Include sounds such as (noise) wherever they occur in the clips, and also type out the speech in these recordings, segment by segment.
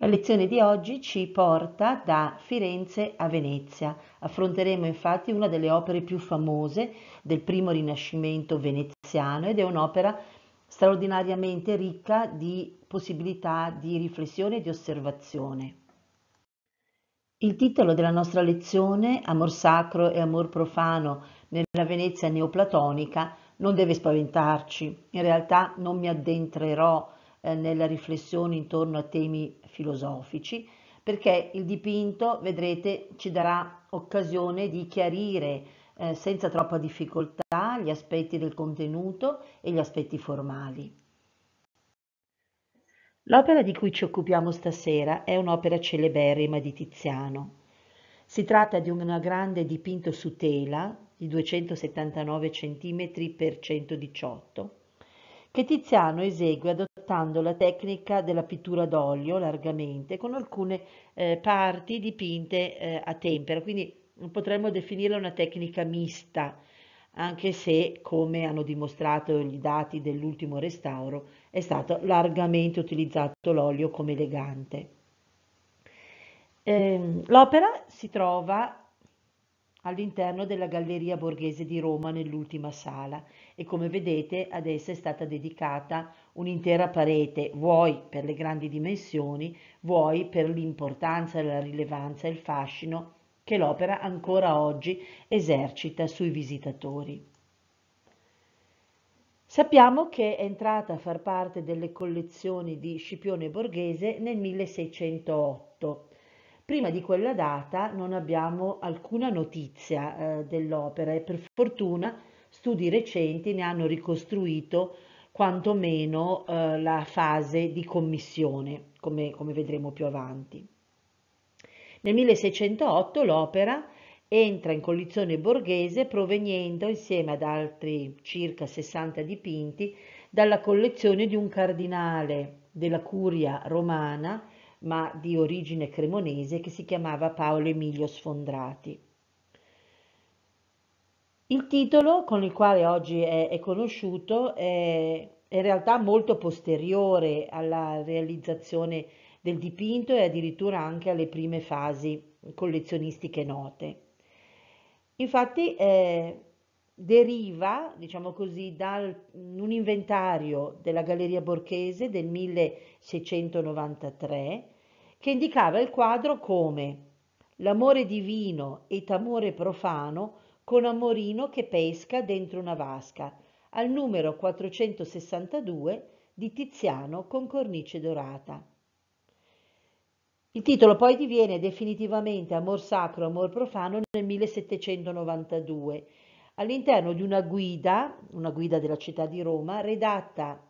La lezione di oggi ci porta da Firenze a Venezia. Affronteremo infatti una delle opere più famose del primo rinascimento veneziano ed è un'opera straordinariamente ricca di possibilità di riflessione e di osservazione. Il titolo della nostra lezione, Amor sacro e amor profano nella Venezia neoplatonica, non deve spaventarci. In realtà non mi addentrerò eh, nella riflessione intorno a temi filosofici, perché il dipinto, vedrete, ci darà occasione di chiarire eh, senza troppa difficoltà gli aspetti del contenuto e gli aspetti formali. L'opera di cui ci occupiamo stasera è un'opera celeberrima di Tiziano. Si tratta di un grande dipinto su tela di 279 cm x 118 che Tiziano esegue adottando la tecnica della pittura d'olio largamente con alcune eh, parti dipinte eh, a tempera, quindi potremmo definirla una tecnica mista, anche se, come hanno dimostrato i dati dell'ultimo restauro, è stato largamente utilizzato l'olio come elegante. Eh, l'opera si trova all'interno della Galleria Borghese di Roma nell'ultima sala e come vedete ad essa è stata dedicata un'intera parete, vuoi per le grandi dimensioni, vuoi per l'importanza, la rilevanza e il fascino che l'opera ancora oggi esercita sui visitatori. Sappiamo che è entrata a far parte delle collezioni di Scipione Borghese nel 1608 prima di quella data non abbiamo alcuna notizia eh, dell'opera e per fortuna studi recenti ne hanno ricostruito quantomeno eh, la fase di commissione, come, come vedremo più avanti. Nel 1608 l'opera entra in collezione borghese proveniendo insieme ad altri circa 60 dipinti dalla collezione di un cardinale della curia romana ma di origine cremonese, che si chiamava Paolo Emilio Sfondrati. Il titolo con il quale oggi è, è conosciuto è in realtà molto posteriore alla realizzazione del dipinto e addirittura anche alle prime fasi collezionistiche note. Infatti eh, deriva, diciamo così, da un inventario della Galleria Borghese del 1900 693, che indicava il quadro come l'amore divino et amore profano con amorino che pesca dentro una vasca, al numero 462 di Tiziano con cornice dorata. Il titolo poi diviene definitivamente Amor sacro, amor profano nel 1792, all'interno di una guida, una guida della città di Roma, redatta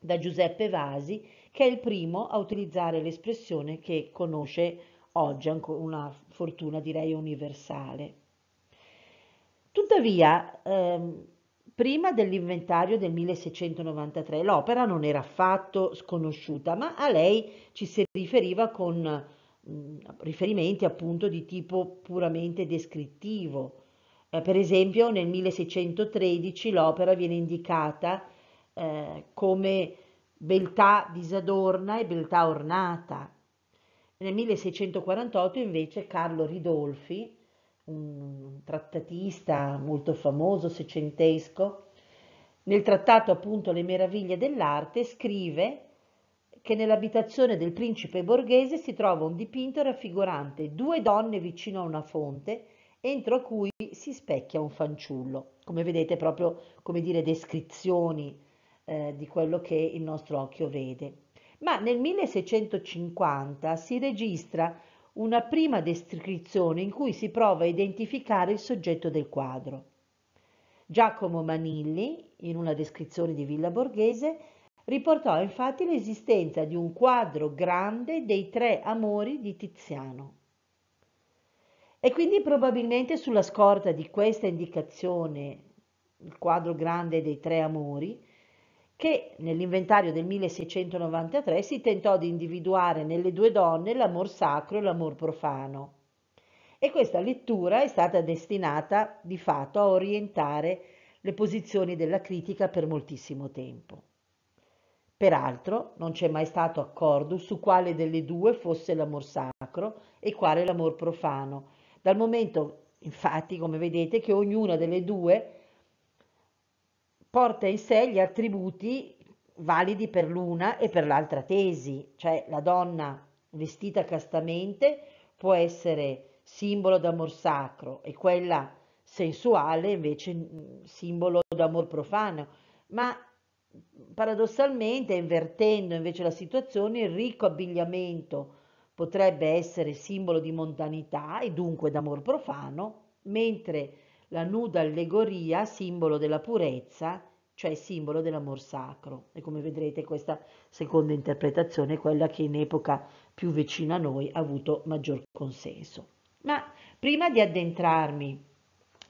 da Giuseppe Vasi che è il primo a utilizzare l'espressione che conosce oggi, una fortuna direi universale. Tuttavia, ehm, prima dell'inventario del 1693 l'opera non era affatto sconosciuta, ma a lei ci si riferiva con mh, riferimenti appunto di tipo puramente descrittivo. Eh, per esempio nel 1613 l'opera viene indicata eh, come beltà disadorna e beltà ornata. Nel 1648 invece Carlo Ridolfi, un trattatista molto famoso, secentesco, nel trattato appunto Le meraviglie dell'arte scrive che nell'abitazione del principe borghese si trova un dipinto raffigurante due donne vicino a una fonte entro cui si specchia un fanciullo. Come vedete proprio, come dire, descrizioni eh, di quello che il nostro occhio vede. Ma nel 1650 si registra una prima descrizione in cui si prova a identificare il soggetto del quadro. Giacomo Manilli, in una descrizione di Villa Borghese, riportò infatti l'esistenza di un quadro grande dei tre amori di Tiziano. E quindi probabilmente sulla scorta di questa indicazione, il quadro grande dei tre amori, che nell'inventario del 1693 si tentò di individuare nelle due donne l'amor sacro e l'amor profano. E questa lettura è stata destinata di fatto a orientare le posizioni della critica per moltissimo tempo. Peraltro non c'è mai stato accordo su quale delle due fosse l'amor sacro e quale l'amor profano, dal momento infatti, come vedete, che ognuna delle due porta in sé gli attributi validi per l'una e per l'altra tesi, cioè la donna vestita castamente può essere simbolo d'amor sacro e quella sensuale invece mm, simbolo d'amor profano, ma paradossalmente invertendo invece la situazione il ricco abbigliamento potrebbe essere simbolo di montanità e dunque d'amor profano, mentre la nuda allegoria, simbolo della purezza, cioè simbolo dell'amor sacro. E come vedrete questa seconda interpretazione è quella che in epoca più vicina a noi ha avuto maggior consenso. Ma prima di addentrarmi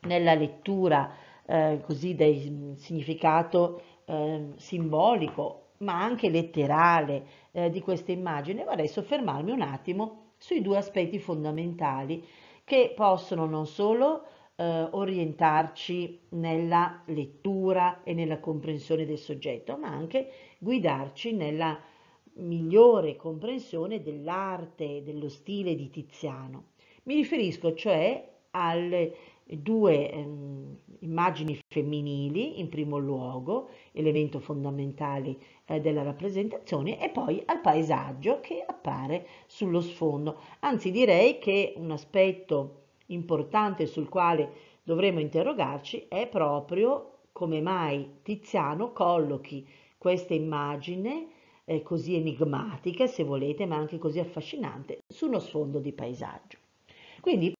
nella lettura eh, così del significato eh, simbolico, ma anche letterale eh, di questa immagine, vorrei soffermarmi un attimo sui due aspetti fondamentali che possono non solo eh, orientarci nella lettura e nella comprensione del soggetto, ma anche guidarci nella migliore comprensione dell'arte, dello stile di Tiziano. Mi riferisco cioè alle due ehm, immagini femminili, in primo luogo, elemento fondamentale eh, della rappresentazione, e poi al paesaggio che appare sullo sfondo. Anzi direi che un aspetto importante sul quale dovremo interrogarci è proprio come mai Tiziano collochi questa immagine eh, così enigmatica, se volete, ma anche così affascinante, su uno sfondo di paesaggio. Quindi,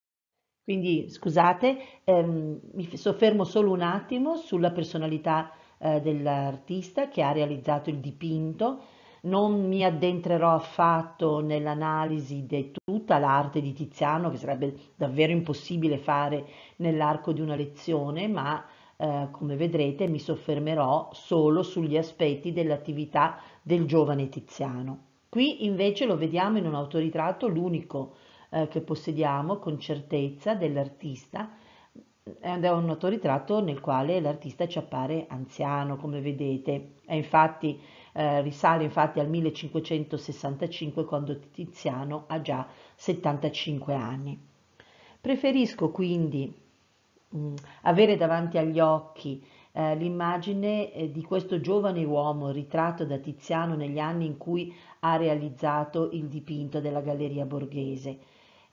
quindi scusate, ehm, mi soffermo solo un attimo sulla personalità eh, dell'artista che ha realizzato il dipinto, non mi addentrerò affatto nell'analisi di tutta l'arte di Tiziano, che sarebbe davvero impossibile fare nell'arco di una lezione, ma eh, come vedrete mi soffermerò solo sugli aspetti dell'attività del giovane Tiziano. Qui invece lo vediamo in un autoritratto, l'unico eh, che possediamo con certezza dell'artista, ed è un autoritratto nel quale l'artista ci appare anziano, come vedete. È infatti eh, risale infatti al 1565 quando Tiziano ha già 75 anni. Preferisco quindi mh, mm, avere davanti agli occhi eh, l'immagine eh, di questo giovane uomo ritratto da Tiziano negli anni in cui ha realizzato il dipinto della Galleria Borghese.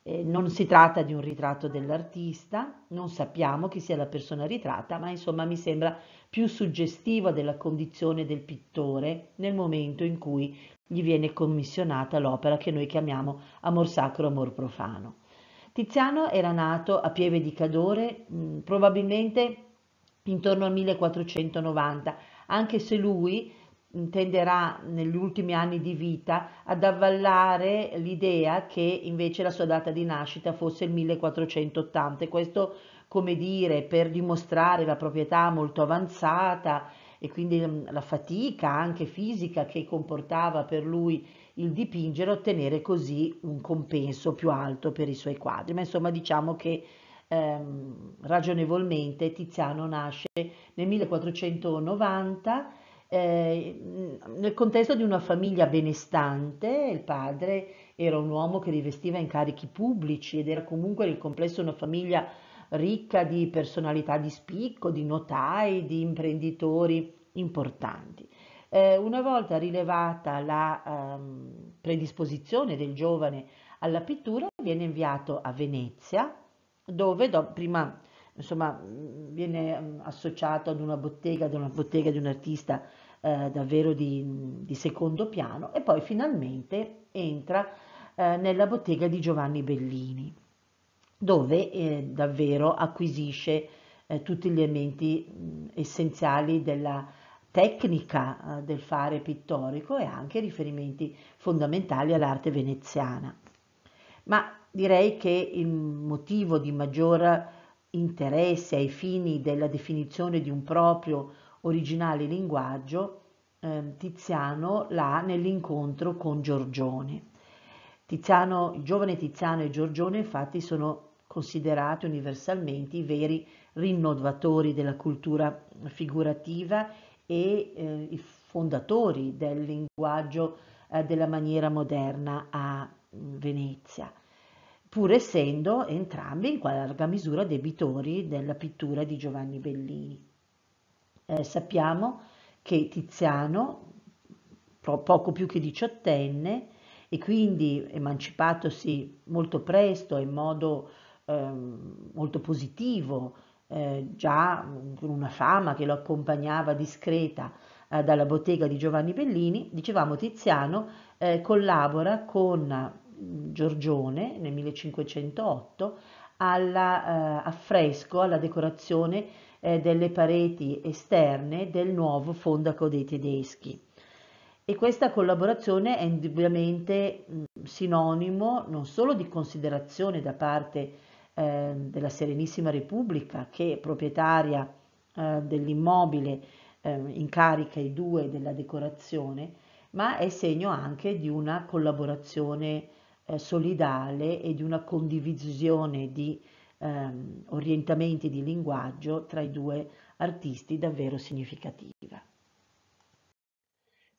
Eh, non si tratta di un ritratto dell'artista, non sappiamo chi sia la persona ritratta, ma insomma mi sembra più suggestiva della condizione del pittore nel momento in cui gli viene commissionata l'opera che noi chiamiamo Amor sacro, amor profano. Tiziano era nato a Pieve di Cadore, mm, probabilmente intorno al 1490, anche se lui mm, tenderà negli ultimi anni di vita ad avvallare l'idea che invece la sua data di nascita fosse il 1480 e questo come dire, per dimostrare la proprietà molto avanzata e quindi mm, la fatica anche fisica che comportava per lui il dipingere, ottenere così un compenso più alto per i suoi quadri. Ma insomma diciamo che ehm, ragionevolmente Tiziano nasce nel 1490 eh, mm, nel contesto di una famiglia benestante, il padre era un uomo che rivestiva incarichi pubblici ed era comunque nel complesso una famiglia ricca di personalità di spicco, di notai, di imprenditori importanti. Eh, una volta rilevata la ehm, predisposizione del giovane alla pittura, viene inviato a Venezia, dove do, prima insomma, viene ehm, associato ad una bottega, ad una bottega di un artista eh, davvero di, di, secondo piano e poi finalmente entra eh, nella bottega di Giovanni Bellini dove eh, davvero acquisisce eh, tutti gli elementi mh, essenziali della tecnica eh, del fare pittorico e anche riferimenti fondamentali all'arte veneziana. Ma direi che il motivo di maggior interesse ai fini della definizione di un proprio originale linguaggio ehm, Tiziano l'ha nell'incontro con Giorgione. Tiziano, il giovane Tiziano e Giorgione infatti sono considerati universalmente i veri rinnovatori della cultura figurativa e eh, i fondatori del linguaggio eh, della maniera moderna a mm, Venezia, pur essendo entrambi in larga misura debitori della pittura di Giovanni Bellini. Eh, sappiamo che Tiziano, poco più che diciottenne, e quindi emancipatosi molto presto in modo Ehm, molto positivo, eh, già con una fama che lo accompagnava discreta eh, dalla bottega di Giovanni Bellini, dicevamo Tiziano eh, collabora con Giorgione nel 1508 all'affresco, alla decorazione delle pareti esterne del nuovo fondaco dei tedeschi. E questa collaborazione è indubbiamente sinonimo non solo di considerazione da parte Ehm, della Serenissima Repubblica che è proprietaria eh, dell'immobile eh, incarica i due della decorazione, ma è segno anche di una collaborazione eh, solidale e di una condivisione di ehm, orientamenti di linguaggio tra i due artisti davvero significativa.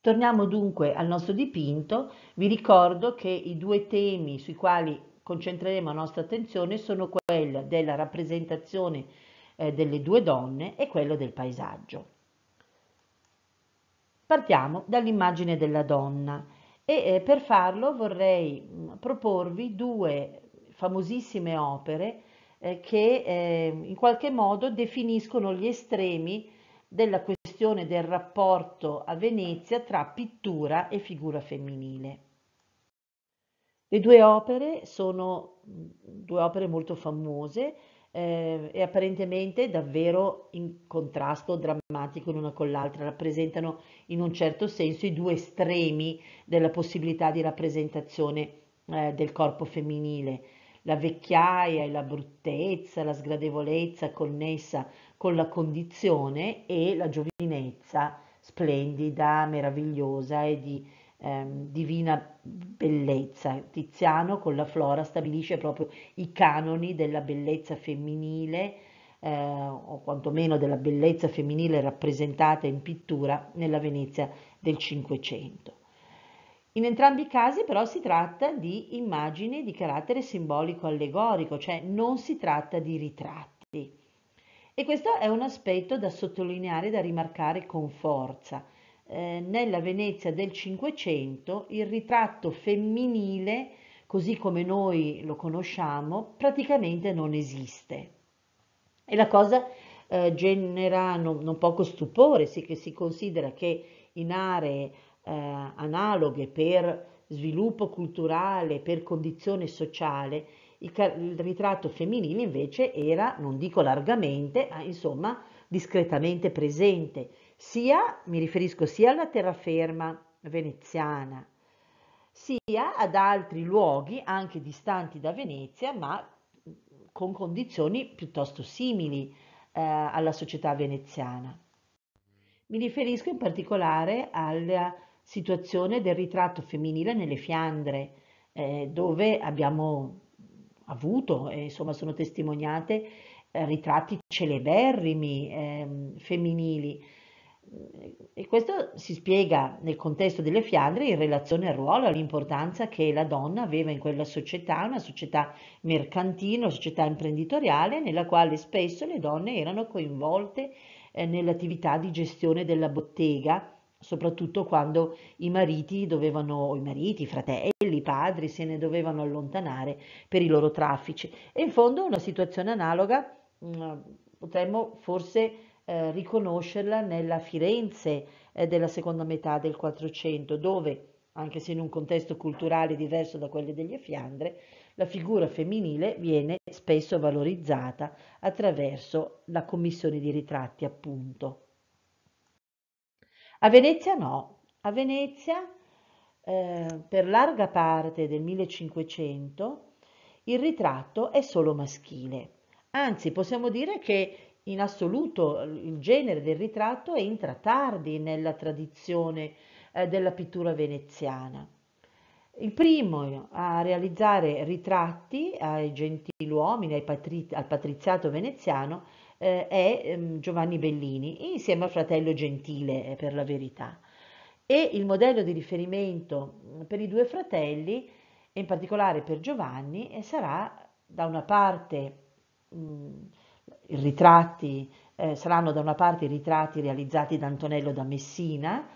Torniamo dunque al nostro dipinto, vi ricordo che i due temi sui quali concentreremo la nostra attenzione sono quelle della rappresentazione eh, delle due donne e quello del paesaggio. Partiamo dall'immagine della donna e eh, per farlo vorrei mm, proporvi due famosissime opere eh, che eh, in qualche modo definiscono gli estremi della questione del rapporto a Venezia tra pittura e figura femminile. Le due opere sono mm, due opere molto famose, ehm, e apparentemente davvero in contrasto drammatico l'una con l'altra, rappresentano in un certo senso i due estremi della possibilità di rappresentazione, ehm, del corpo femminile. La vecchiaia e la bruttezza, la sgradevolezza connessa con la condizione e la giovinezza splendida, meravigliosa e di ehm, divina bellezza. Tiziano con la Flora stabilisce proprio i canoni della bellezza femminile eh, o quantomeno della bellezza femminile rappresentata in pittura nella Venezia del Cinquecento. In entrambi i casi però si tratta di immagini di carattere simbolico allegorico, cioè non si tratta di ritratti. E questo è un aspetto da sottolineare, da rimarcare con forza. Eh, nella Venezia del Cinquecento il ritratto femminile, così come noi lo conosciamo, praticamente non esiste. E la cosa eh, genera non, non, poco stupore, sì che si considera che in aree eh, analoghe per sviluppo culturale, per condizione sociale, il, il, ritratto femminile invece era, non dico largamente, ma insomma discretamente presente sia, mi riferisco sia alla terraferma veneziana, sia ad altri luoghi anche distanti da Venezia, ma con condizioni piuttosto simili eh, alla società veneziana. Mi riferisco in particolare alla situazione del ritratto femminile nelle Fiandre, eh, dove abbiamo avuto e insomma sono testimoniate eh, ritratti celeberrimi ehm, femminili e questo si spiega nel contesto delle Fiandre in relazione al ruolo all'importanza che la donna aveva in quella società, una società mercantile, una società imprenditoriale, nella quale spesso le donne erano coinvolte eh, nell'attività di gestione della bottega, soprattutto quando i mariti dovevano, i mariti, i fratelli, i padri se ne dovevano allontanare per i loro traffici. E in fondo una situazione analoga mh, mm, potremmo forse eh, riconoscerla nella Firenze eh, della seconda metà del Quattrocento, dove, anche se in un contesto culturale diverso da quello delle Fiandre, la figura femminile viene spesso valorizzata attraverso la commissione di ritratti, appunto. A Venezia no, a Venezia eh, per larga parte del 1500 il ritratto è solo maschile. Anzi, possiamo dire che in assoluto eh, il genere del ritratto entra tardi nella tradizione eh, della pittura veneziana. Il primo a realizzare ritratti ai gentiluomini, ai patri- al patriziato veneziano, eh, è ehm, Giovanni Bellini, insieme al fratello Gentile eh, per la verità. E il modello di riferimento mm, per i due fratelli, e in particolare per Giovanni, eh, sarà da una parte mh, mm, ritratti, eh, saranno da una parte i ritratti realizzati da Antonello da Messina,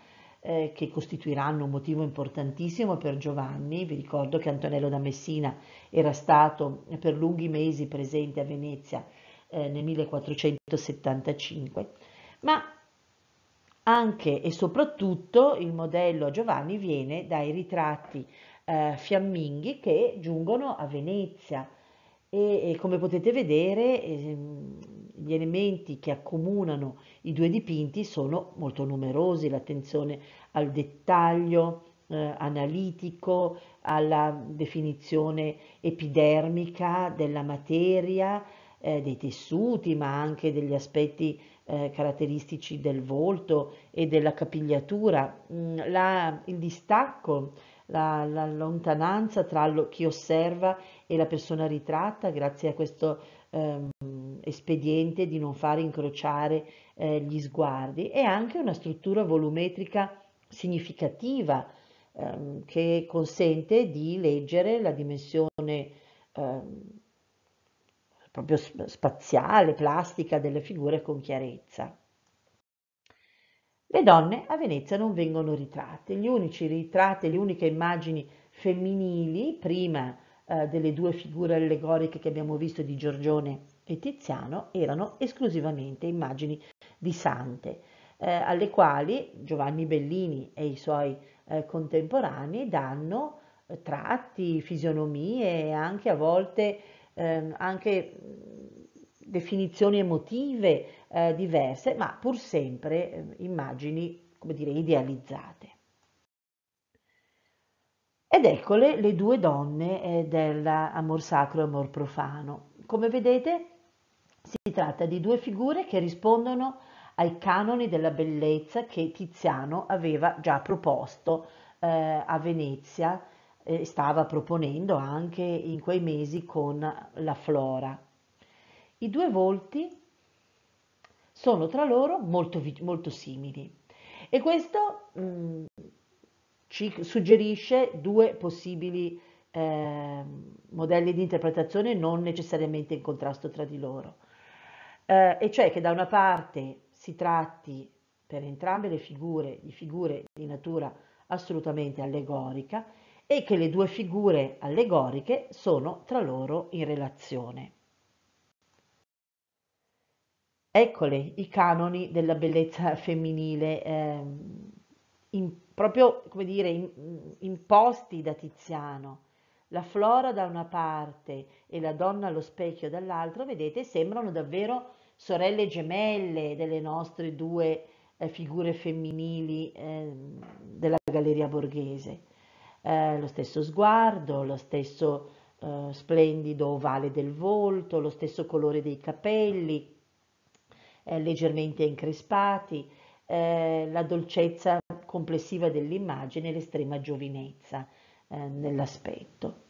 eh, che costituiranno un motivo importantissimo per Giovanni. Vi ricordo che Antonello da Messina era stato per lunghi mesi presente a Venezia eh, nel 1475, ma anche e soprattutto il modello a Giovanni viene dai ritratti eh, fiamminghi che giungono a Venezia e, e come potete vedere eh, gli elementi che accomunano i due dipinti sono molto numerosi, l'attenzione al dettaglio eh, analitico, alla definizione epidermica della materia, eh, dei tessuti, ma anche degli aspetti eh, caratteristici del volto e della capigliatura, mm, la, il distacco la, la lontananza tra lo, chi osserva e la persona ritratta grazie a questo ehm, espediente di non far incrociare eh, gli sguardi e anche una struttura volumetrica significativa ehm, che consente di leggere la dimensione ehm, proprio spaziale, plastica delle figure con chiarezza. Le donne a Venezia non vengono ritratte, gli unici ritratti, le uniche immagini femminili, prima eh, delle due figure allegoriche che abbiamo visto di Giorgione e Tiziano, erano esclusivamente immagini di sante, eh, alle quali Giovanni Bellini e i suoi eh, contemporanei danno eh, tratti, fisionomie e anche a volte ehm, anche definizioni emotive eh, diverse, ma pur sempre eh, immagini, come dire, idealizzate. Ed eccole le due donne eh, dell'amor sacro e amor profano. Come vedete, si tratta di due figure che rispondono ai canoni della bellezza che Tiziano aveva già proposto eh, a Venezia eh, stava proponendo anche in quei mesi con la Flora. I due volti sono tra loro molto, molto simili e questo mh, mm, ci suggerisce due possibili eh, modelli di interpretazione non necessariamente in contrasto tra di loro. Eh, e cioè che da una parte si tratti per entrambe le figure di figure di natura assolutamente allegorica e che le due figure allegoriche sono tra loro in relazione. Eccole, i canoni della bellezza femminile, ehm, in, proprio come dire, in, imposti da Tiziano. La flora da una parte e la donna allo specchio dall'altra, vedete, sembrano davvero sorelle gemelle delle nostre due eh, figure femminili eh, della Galleria Borghese. Eh, lo stesso sguardo, lo stesso eh, splendido ovale del volto, lo stesso colore dei capelli, eh, leggermente increspati, eh, la dolcezza complessiva dell'immagine e l'estrema giovinezza eh, nell'aspetto.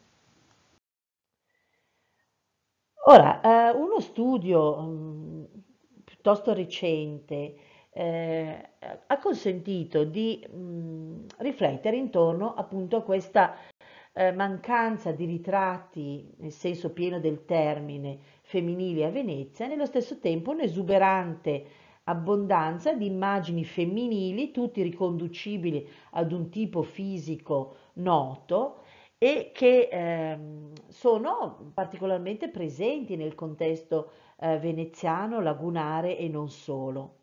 Ora, eh, uno studio mh, mm, piuttosto recente eh, ha consentito di mh, mm, riflettere intorno appunto a questa eh, mancanza di ritratti nel senso pieno del termine femminili a Venezia, nello stesso tempo un'esuberante abbondanza di immagini femminili, tutti riconducibili ad un tipo fisico noto e che eh, sono particolarmente presenti nel contesto eh, veneziano, lagunare e non solo.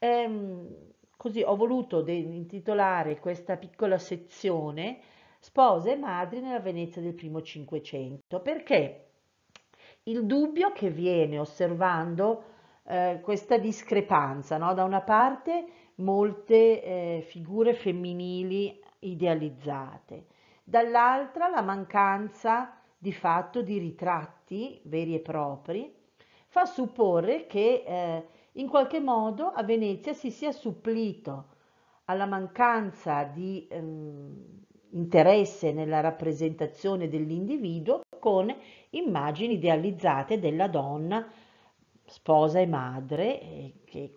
Ehm, così ho voluto intitolare questa piccola sezione Spose e madri nella Venezia del primo Cinquecento perché il dubbio che viene osservando eh, questa discrepanza, no? da una parte molte eh, figure femminili idealizzate, dall'altra la mancanza di fatto di ritratti veri e propri, fa supporre che eh, in qualche modo a Venezia si sia supplito alla mancanza di ehm, interesse nella rappresentazione dell'individuo con immagini idealizzate della donna sposa e madre, eh, che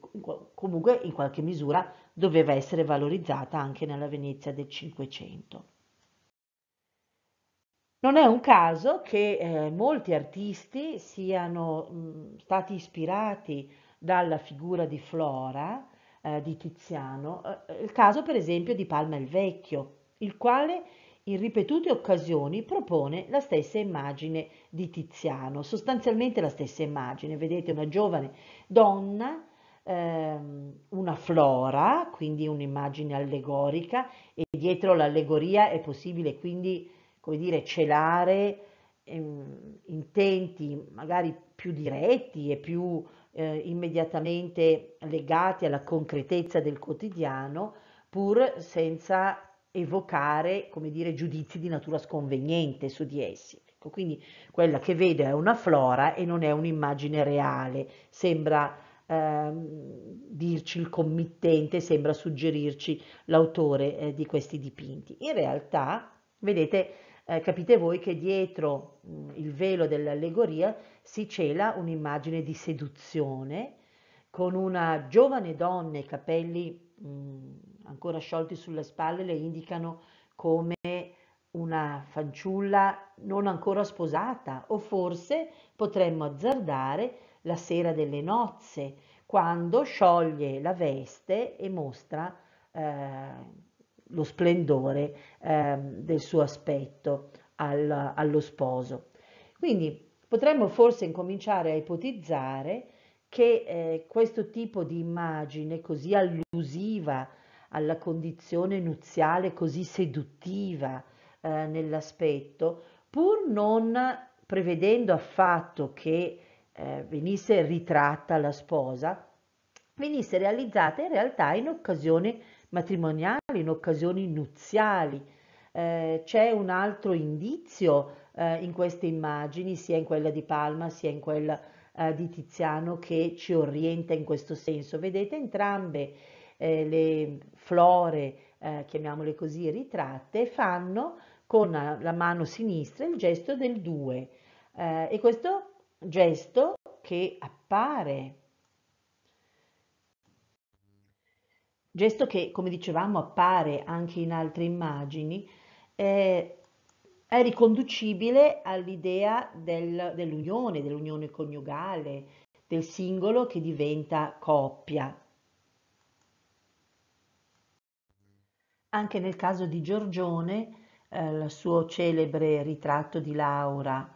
comunque in qualche misura doveva essere valorizzata anche nella Venezia del Cinquecento. Non è un caso che eh, molti artisti siano mh, mm, stati ispirati dalla figura di Flora, eh, di Tiziano, eh, il caso per esempio di Palma il Vecchio, il quale in ripetute occasioni propone la stessa immagine di Tiziano, sostanzialmente la stessa immagine, vedete una giovane donna, ehm, una flora, quindi un'immagine allegorica e dietro l'allegoria è possibile quindi, come dire, celare ehm, intenti magari più diretti e più eh, immediatamente legati alla concretezza del quotidiano, pur senza evocare, come dire, giudizi di natura sconveniente su di essi. Ecco, quindi quella che vedo è una flora e non è un'immagine reale, sembra ehm, dirci il committente, sembra suggerirci l'autore eh, di questi dipinti. In realtà, vedete, eh, capite voi che dietro mh, mm, il velo dell'allegoria si cela un'immagine di seduzione con una giovane donna e capelli mh, mm, ancora sciolti sulle spalle le indicano come una fanciulla non ancora sposata o forse potremmo azzardare la sera delle nozze quando scioglie la veste e mostra eh, lo splendore eh, del suo aspetto al, allo sposo. Quindi potremmo forse incominciare a ipotizzare che eh, questo tipo di immagine così allusiva alla condizione nuziale così seduttiva eh, nell'aspetto, pur non prevedendo affatto che eh, venisse ritratta la sposa, venisse realizzata in realtà in occasioni matrimoniali, in occasioni nuziali. Eh, c'è un altro indizio eh, in queste immagini, sia in quella di Palma sia in quella eh, di Tiziano, che ci orienta in questo senso. Vedete entrambe eh, le flore, eh, chiamiamole così, ritratte, fanno con la mano sinistra il gesto del 2 eh, e questo gesto che appare, gesto che come dicevamo appare anche in altre immagini, eh, è riconducibile all'idea dell'unione, dell'unione coniugale, del singolo che diventa coppia. Anche nel caso di Giorgione, eh, il suo celebre ritratto di Laura,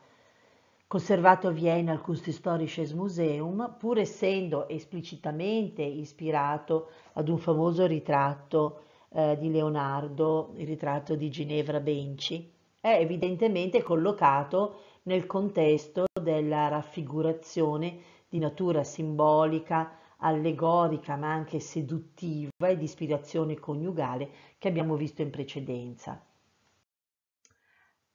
conservato a Vienna al Kunsthistorisches Museum, pur essendo esplicitamente ispirato ad un famoso ritratto eh, di Leonardo, il ritratto di Ginevra Benci, è evidentemente collocato nel contesto della raffigurazione di natura simbolica allegorica ma anche seduttiva e di ispirazione coniugale che abbiamo visto in precedenza.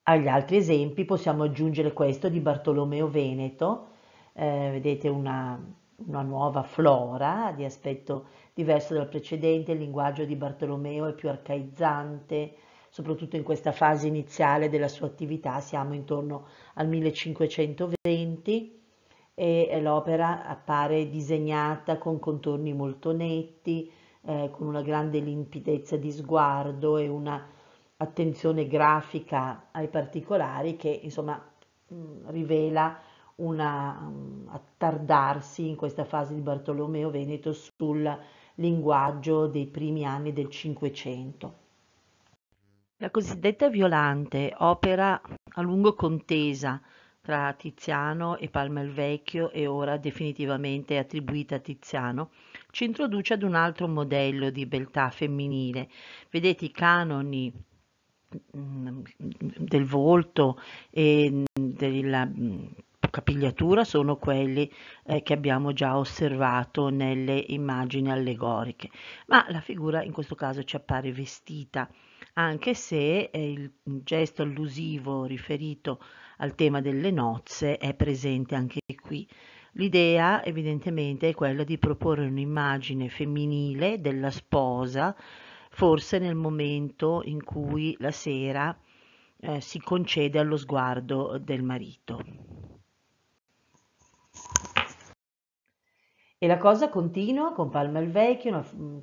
Agli altri esempi possiamo aggiungere questo di Bartolomeo Veneto, eh, vedete una, una nuova flora di aspetto diverso dal precedente, il linguaggio di Bartolomeo è più arcaizzante, soprattutto in questa fase iniziale della sua attività, siamo intorno al 1520, e l'opera appare disegnata con contorni molto netti, eh, con una grande limpidezza di sguardo e una attenzione grafica ai particolari che insomma mm, rivela un mm, attardarsi in questa fase di Bartolomeo Veneto sul linguaggio dei primi anni del Cinquecento. La cosiddetta Violante, opera a lungo contesa, tra Tiziano e Palma il Vecchio e ora definitivamente attribuita a Tiziano, ci introduce ad un altro modello di beltà femminile. Vedete i canoni mm, del volto e mm, della mm, capigliatura sono quelli eh, che abbiamo già osservato nelle immagini allegoriche, ma la figura in questo caso ci appare vestita anche se eh, il gesto allusivo riferito al tema delle nozze è presente anche qui. L'idea evidentemente è quella di proporre un'immagine femminile della sposa, forse nel momento in cui la sera eh, si concede allo sguardo del marito. E la cosa continua con Palma il Vecchio, una, mm,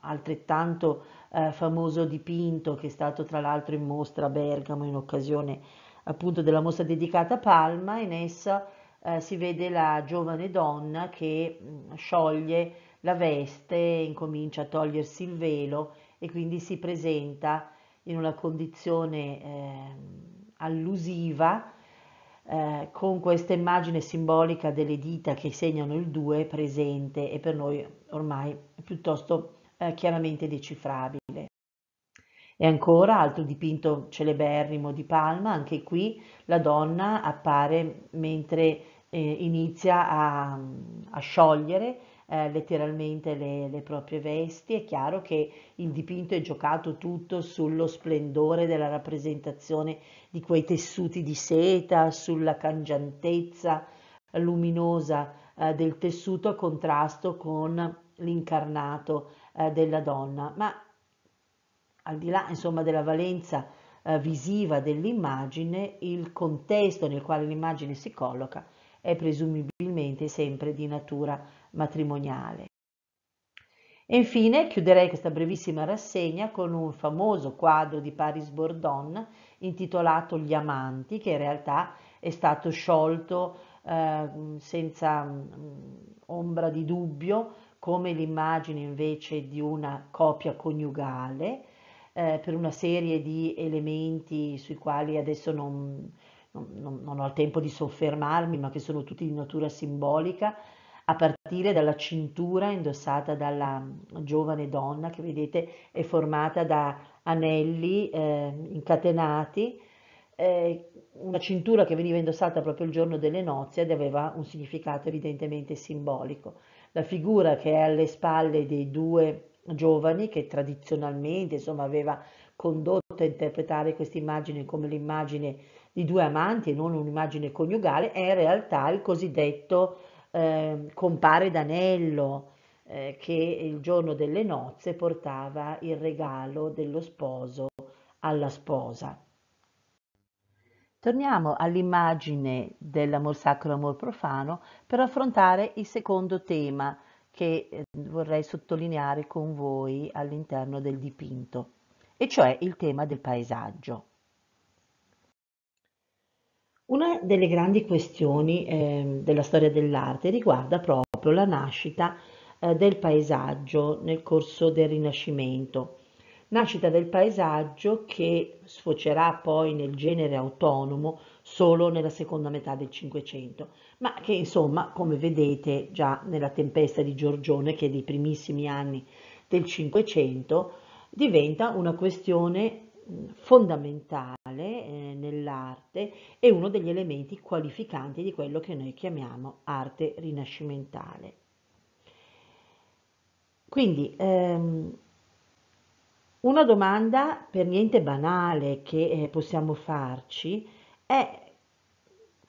altrettanto eh, famoso dipinto che è stato tra l'altro in mostra a Bergamo in occasione appunto della mostra dedicata a Palma, in essa eh, si vede la giovane donna che mh, scioglie la veste, incomincia a togliersi il velo e quindi si presenta in una condizione eh, allusiva eh, con questa immagine simbolica delle dita che segnano il 2 presente e per noi ormai piuttosto eh, chiaramente decifrabile. E ancora altro dipinto celeberrimo di Palma, anche qui la donna appare mentre eh, inizia a, a sciogliere eh, letteralmente le, le, proprie vesti. È chiaro che il dipinto è giocato tutto sullo splendore della rappresentazione di quei tessuti di seta, sulla cangiantezza luminosa eh, del tessuto a contrasto con l'incarnato eh, della donna. Ma al di là insomma, della valenza eh, visiva dell'immagine, il contesto nel quale l'immagine si colloca è presumibilmente sempre di natura matrimoniale. E infine chiuderei questa brevissima rassegna con un famoso quadro di Paris Bourdon intitolato Gli amanti, che in realtà è stato sciolto eh, senza mh, mm, ombra di dubbio come l'immagine invece di una coppia coniugale eh, per una serie di elementi sui quali adesso non, non, non, ho il tempo di soffermarmi, ma che sono tutti di natura simbolica, a partire dalla cintura indossata dalla mm, giovane donna che vedete è formata da anelli eh, incatenati, eh, una cintura che veniva indossata proprio il giorno delle nozze ed aveva un significato evidentemente simbolico. La figura che è alle spalle dei due giovani che tradizionalmente insomma, aveva condotto a interpretare questa immagine come l'immagine di due amanti e non un'immagine coniugale, è in realtà il cosiddetto eh, compare d'anello eh, che il giorno delle nozze portava il regalo dello sposo alla sposa. Torniamo all'immagine dell'amor sacro e amor profano per affrontare il secondo tema, che eh, vorrei sottolineare con voi all'interno del dipinto, e cioè il tema del paesaggio. Una delle grandi questioni eh, della storia dell'arte riguarda proprio la nascita eh, del paesaggio nel corso del Rinascimento. Nascita del paesaggio che sfocerà poi nel genere autonomo solo nella seconda metà del Cinquecento, ma che insomma, come vedete già nella tempesta di Giorgione, che è dei primissimi anni del Cinquecento, diventa una questione fondamentale eh, nell'arte e uno degli elementi qualificanti di quello che noi chiamiamo arte rinascimentale. Quindi ehm, una domanda per niente banale che eh, possiamo farci è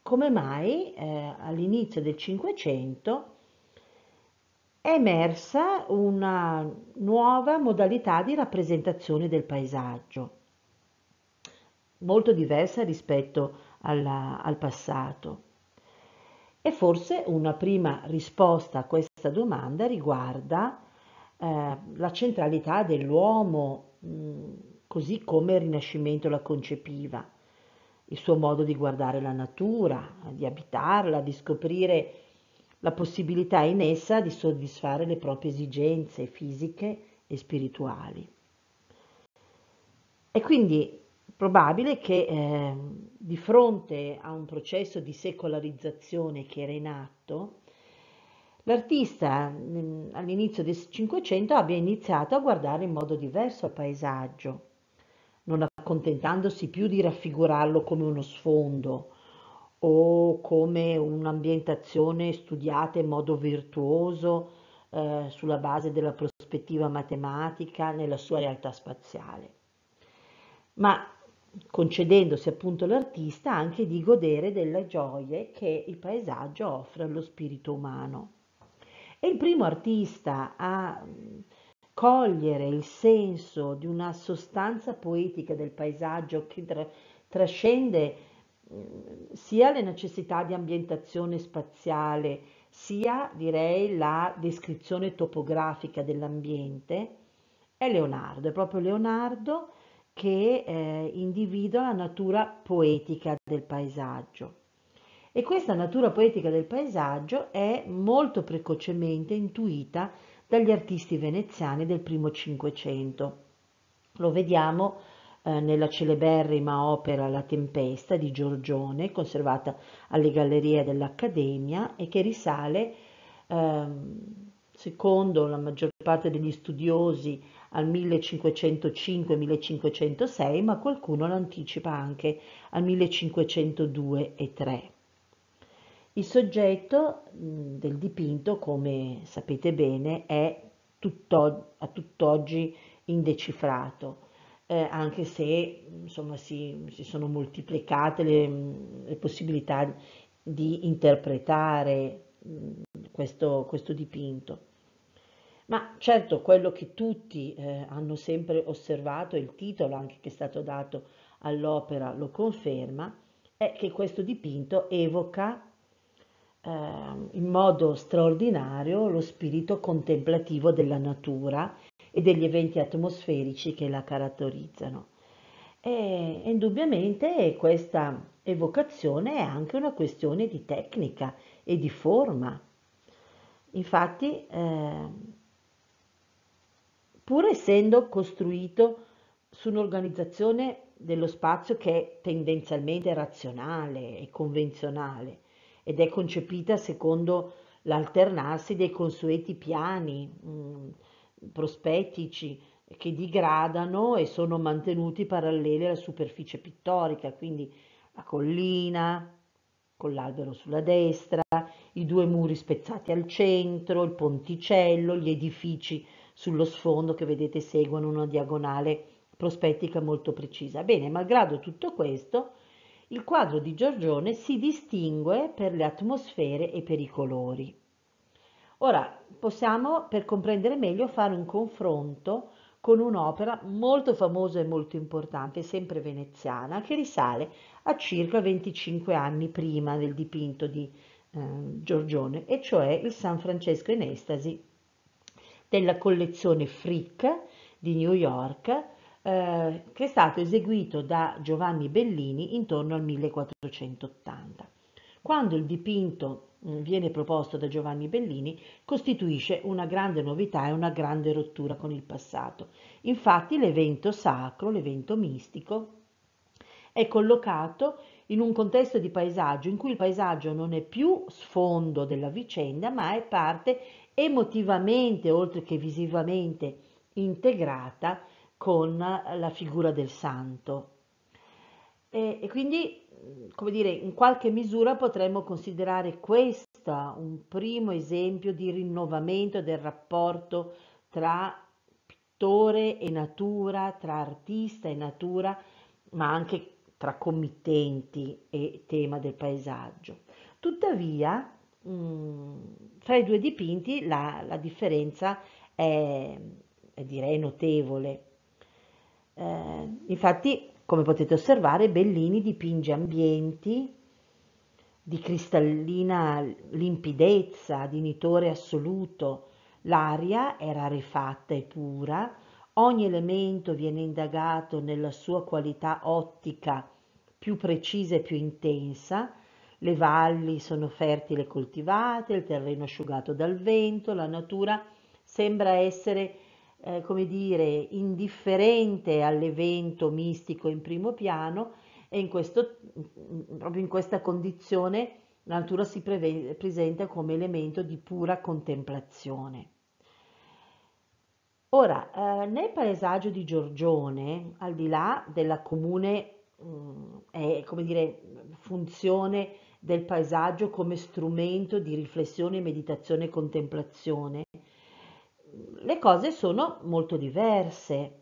come mai eh, all'inizio del Cinquecento è emersa una nuova modalità di rappresentazione del paesaggio, molto diversa rispetto alla, al passato. E forse una prima risposta a questa domanda riguarda eh, la centralità dell'uomo, mh, mm, così come il Rinascimento la concepiva il suo modo di guardare la natura, di abitarla, di scoprire la possibilità in essa di soddisfare le proprie esigenze fisiche e spirituali. È quindi probabile che eh, di fronte a un processo di secolarizzazione che era in atto, l'artista mm, all'inizio del Cinquecento abbia iniziato a guardare in modo diverso al paesaggio non accontentandosi più di raffigurarlo come uno sfondo o come un'ambientazione studiata in modo virtuoso eh, sulla base della prospettiva matematica nella sua realtà spaziale, ma concedendosi appunto all'artista anche di godere delle gioie che il paesaggio offre allo spirito umano. E il primo artista a cogliere il senso di una sostanza poetica del paesaggio che tra, trascende mm, sia le necessità di ambientazione spaziale, sia direi la descrizione topografica dell'ambiente, è Leonardo, è proprio Leonardo che eh, individua la natura poetica del paesaggio. E questa natura poetica del paesaggio è molto precocemente intuita dagli artisti veneziani del primo Cinquecento. Lo vediamo eh, nella celeberrima opera La tempesta di Giorgione, conservata alle gallerie dell'Accademia e che risale, eh, secondo la maggior parte degli studiosi, al 1505-1506, ma qualcuno l'anticipa anche al 1502 e 3. Il soggetto mm, del dipinto, come sapete bene, è a tutt'oggi indecifrato, eh, anche se insomma, si, si, sono moltiplicate le, mm, le possibilità di interpretare mm, questo, questo, dipinto. Ma certo quello che tutti eh, hanno sempre osservato, e il titolo anche che è stato dato all'opera lo conferma, è che questo dipinto evoca Ehm, in modo straordinario lo spirito contemplativo della natura e degli eventi atmosferici che la caratterizzano. E, indubbiamente questa evocazione è anche una questione di tecnica e di forma. Infatti, eh, pur essendo costruito su un'organizzazione dello spazio che è tendenzialmente razionale e convenzionale, ed è concepita secondo l'alternarsi dei consueti piani mh, mm, prospettici che digradano e sono mantenuti paralleli alla superficie pittorica, quindi la collina con l'albero sulla destra, i due muri spezzati al centro, il ponticello, gli edifici sullo sfondo che vedete seguono una diagonale prospettica molto precisa. Bene, malgrado tutto questo, il quadro di Giorgione si distingue per le atmosfere e per i colori. Ora possiamo, per comprendere meglio, fare un confronto con un'opera molto famosa e molto importante, sempre veneziana, che risale a circa 25 anni prima del dipinto di eh, Giorgione, e cioè il San Francesco in Estasi della collezione Frick di New York, eh, che è stato eseguito da Giovanni Bellini intorno al 1480. Quando il dipinto mm, viene proposto da Giovanni Bellini costituisce una grande novità e una grande rottura con il passato. Infatti l'evento sacro, l'evento mistico, è collocato in un contesto di paesaggio in cui il paesaggio non è più sfondo della vicenda, ma è parte emotivamente, oltre che visivamente, integrata con la figura del santo. E, e quindi, come dire, in qualche misura potremmo considerare questo un primo esempio di rinnovamento del rapporto tra pittore e natura, tra artista e natura, ma anche tra committenti e tema del paesaggio. Tuttavia, mh, tra i due dipinti la, la differenza è, è direi notevole. Eh, infatti, come potete osservare, Bellini dipinge ambienti di cristallina limpidezza, di nitore assoluto. L'aria è rarefatta e pura, ogni elemento viene indagato nella sua qualità ottica più precisa e più intensa, le valli sono fertili e coltivate, il terreno asciugato dal vento, la natura sembra essere eh, come dire, indifferente all'evento mistico in primo piano e in questo, mm, proprio in questa condizione la natura si presenta come elemento di pura contemplazione. Ora, eh, nel paesaggio di Giorgione, al di là della comune mh, mm, eh, è, come dire, funzione del paesaggio come strumento di riflessione, meditazione e contemplazione, le cose sono molto diverse.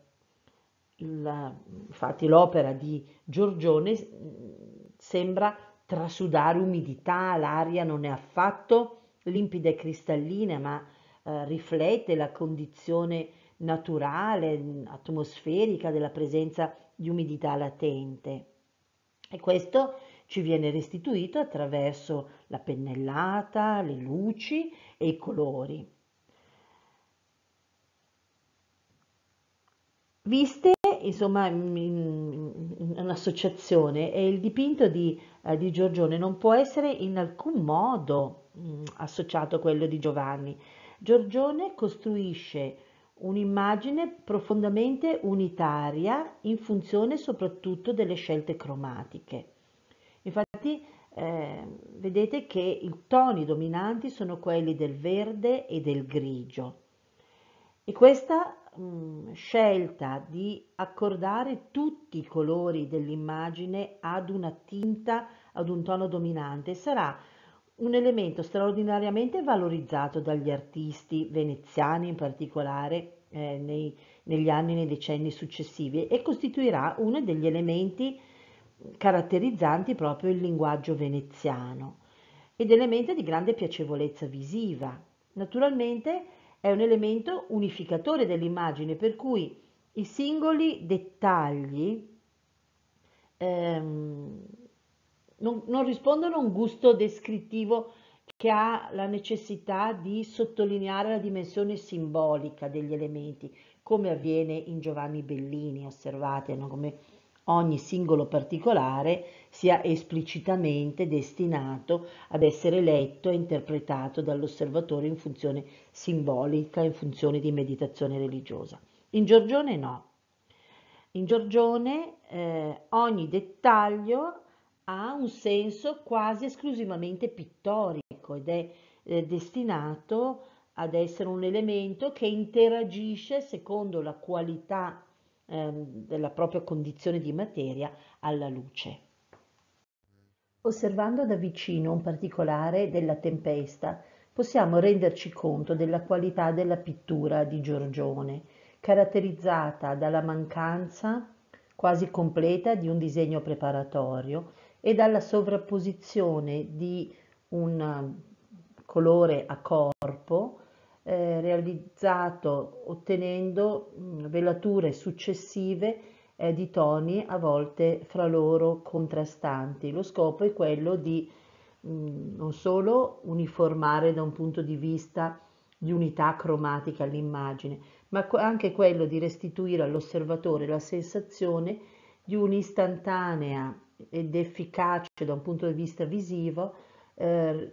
La, infatti l'opera di Giorgione mm, sembra trasudare umidità, l'aria non è affatto limpida e cristallina, ma eh, riflette la condizione naturale, mm, atmosferica della presenza di umidità latente. E questo ci viene restituito attraverso la pennellata, le luci e i colori. viste insomma in un'associazione e il dipinto di, eh, di, Giorgione non può essere in alcun modo mh, mm, associato a quello di Giovanni. Giorgione costruisce un'immagine profondamente unitaria in funzione soprattutto delle scelte cromatiche. Infatti eh, vedete che i toni dominanti sono quelli del verde e del grigio e questa mh, mm, scelta di accordare tutti i colori dell'immagine ad una tinta, ad un tono dominante, sarà un elemento straordinariamente valorizzato dagli artisti veneziani in particolare eh, nei, negli anni e nei decenni successivi e costituirà uno degli elementi caratterizzanti proprio il linguaggio veneziano ed elemento di grande piacevolezza visiva. Naturalmente è un elemento unificatore dell'immagine, per cui i singoli dettagli ehm, non, non, rispondono a un gusto descrittivo che ha la necessità di sottolineare la dimensione simbolica degli elementi, come avviene in Giovanni Bellini, osservate, no? come ogni singolo particolare sia esplicitamente destinato ad essere letto e interpretato dall'osservatore in funzione simbolica, in funzione di meditazione religiosa. In Giorgione no. In Giorgione eh, ogni dettaglio ha un senso quasi esclusivamente pittorico ed è eh, destinato ad essere un elemento che interagisce secondo la qualità Ehm, della propria condizione di materia alla luce. Osservando da vicino un particolare della tempesta, possiamo renderci conto della qualità della pittura di Giorgione, caratterizzata dalla mancanza quasi completa di un disegno preparatorio e dalla sovrapposizione di un colore a corpo eh, realizzato ottenendo mh, mm, velature successive eh, di toni a volte fra loro contrastanti. Lo scopo è quello di mh, mm, non solo uniformare da un punto di vista di unità cromatica l'immagine, ma anche quello di restituire all'osservatore la sensazione di un'istantanea ed efficace da un punto di vista visivo eh,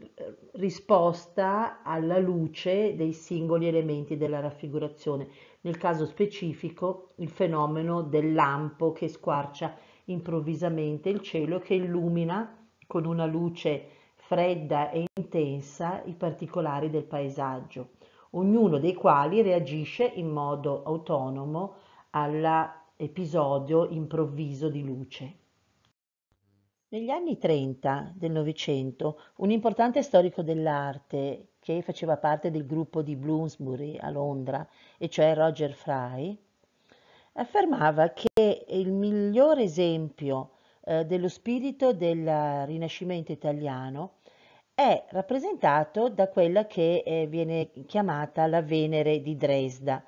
risposta alla luce dei singoli elementi della raffigurazione, nel caso specifico il fenomeno del lampo che squarcia improvvisamente il cielo che illumina con una luce fredda e intensa i particolari del paesaggio, ognuno dei quali reagisce in modo autonomo all'episodio improvviso di luce. Negli anni 30 del Novecento, un importante storico dell'arte che faceva parte del gruppo di Bloomsbury a Londra, e cioè Roger Fry, affermava che il migliore esempio eh, dello spirito del Rinascimento italiano è rappresentato da quella che eh, viene chiamata la Venere di Dresda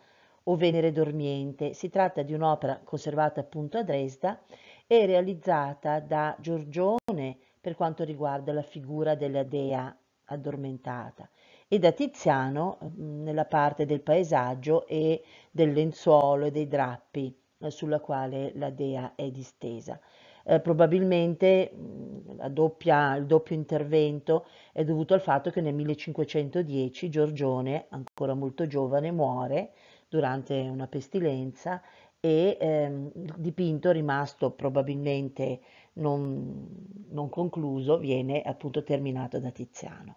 o Venere dormiente. Si tratta di un'opera conservata appunto a Dresda è realizzata da Giorgione per quanto riguarda la figura della dea addormentata e da Tiziano mm, nella parte del paesaggio e del lenzuolo e dei drappi eh, sulla quale la dea è distesa. Eh, probabilmente mm, doppia, il doppio intervento è dovuto al fatto che nel 1510 Giorgione, ancora molto giovane, muore durante una pestilenza e ehm, il dipinto rimasto probabilmente non, non concluso viene appunto terminato da Tiziano.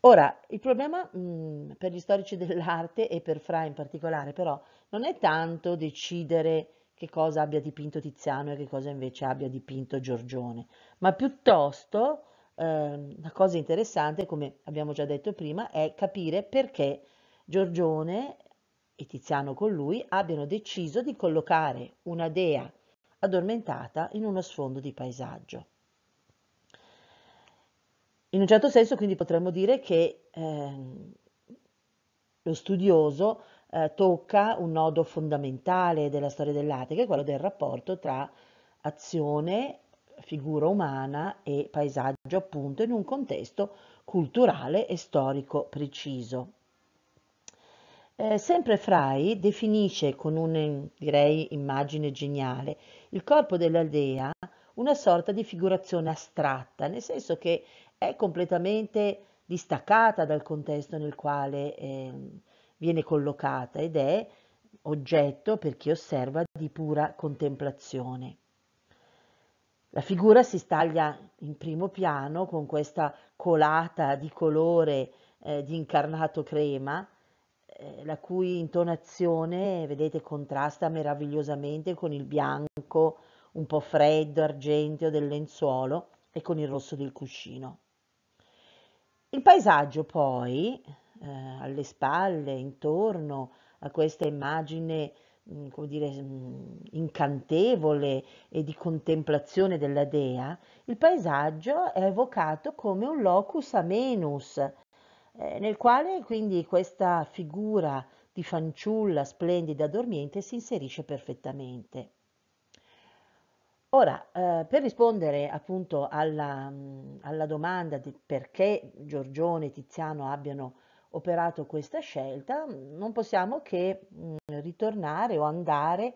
Ora, il problema mh, mm, per gli storici (laughs) dell'arte e per Fra in particolare però non è tanto decidere che cosa abbia dipinto Tiziano e che cosa invece abbia dipinto Giorgione, ma piuttosto eh, una cosa interessante, come abbiamo già detto prima, è capire perché Giorgione e Tiziano con lui abbiano deciso di collocare una dea addormentata in uno sfondo di paesaggio. In un certo senso quindi potremmo dire che eh, lo studioso eh, tocca un nodo fondamentale della storia dell'arte, che è quello del rapporto tra azione, figura umana e paesaggio, appunto, in un contesto culturale e storico preciso. Eh, sempre Fry definisce con una, direi, immagine geniale il corpo dell'aldea una sorta di figurazione astratta, nel senso che è completamente distaccata dal contesto nel quale eh, viene collocata ed è oggetto per chi osserva di pura contemplazione. La figura si staglia in primo piano con questa colata di colore eh, di incarnato crema eh, la cui intonazione, vedete, contrasta meravigliosamente con il bianco un po' freddo, argenteo del lenzuolo e con il rosso del cuscino. Il paesaggio poi, eh, alle spalle, intorno a questa immagine, mm, come dire, mm, incantevole e di contemplazione della dea, il paesaggio è evocato come un locus amenus, eh, nel quale quindi questa figura di fanciulla splendida dormiente si inserisce perfettamente. Ora, eh, per rispondere appunto alla, mm, alla domanda di perché Giorgione e Tiziano abbiano operato questa scelta, non possiamo che mh, mm, ritornare o andare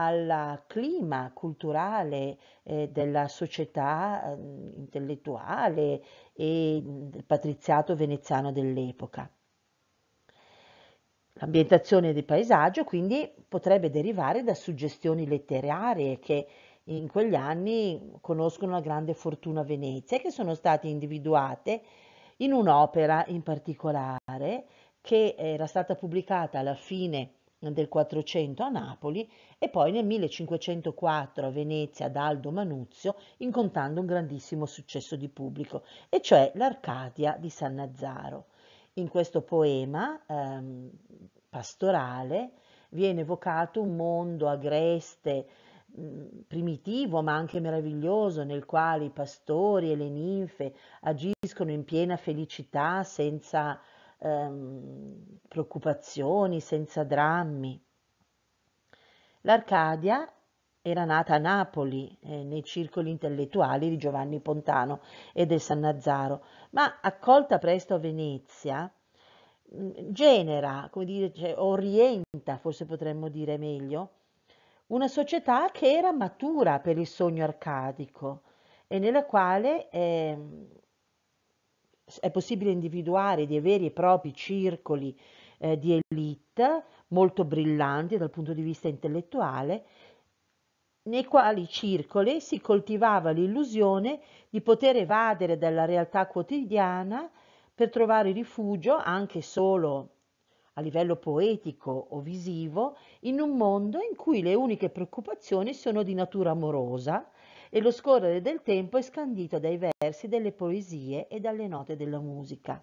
al clima culturale eh, della società eh, intellettuale e mm, del patriziato veneziano dell'epoca. L'ambientazione del paesaggio quindi potrebbe derivare da suggestioni letterarie che in quegli anni conoscono la grande fortuna a Venezia e che sono state individuate in un'opera in particolare che era stata pubblicata alla fine del 400 a Napoli e poi nel 1504 a Venezia ad Aldo Manuzio, incontrando un grandissimo successo di pubblico, e cioè l'Arcadia di San Nazaro. In questo poema ehm, pastorale viene evocato un mondo agreste, primitivo ma anche meraviglioso nel quale i pastori e le ninfe agiscono in piena felicità senza ehm, preoccupazioni, senza drammi. L'Arcadia era nata a Napoli, eh, nei circoli intellettuali di Giovanni Pontano e del San Sannazzaro, ma accolta presto a Venezia, mm, genera, come dire, cioè, orienta, forse potremmo dire meglio, una società che era matura per il sogno arcadico e nella quale eh, è possibile individuare dei veri e propri circoli eh, di elite molto brillanti dal punto di vista intellettuale, nei quali circoli si coltivava l'illusione di poter evadere dalla realtà quotidiana per trovare rifugio, anche solo a livello poetico o visivo, in un mondo in cui le uniche preoccupazioni sono di natura amorosa, e lo scorrere del tempo è scandito dai versi delle poesie e dalle note della musica.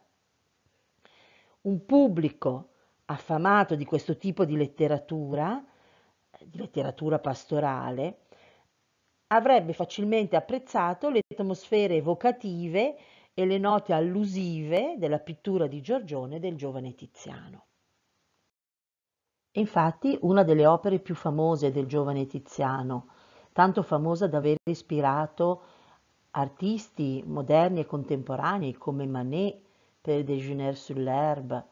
Un pubblico affamato di questo tipo di letteratura, di letteratura pastorale, avrebbe facilmente apprezzato le atmosfere evocative e le note allusive della pittura di Giorgione del giovane Tiziano. Infatti, una delle opere più famose del giovane Tiziano, tanto famosa da aver ispirato artisti moderni e contemporanei come Manet per Dejeuner sur l'herbe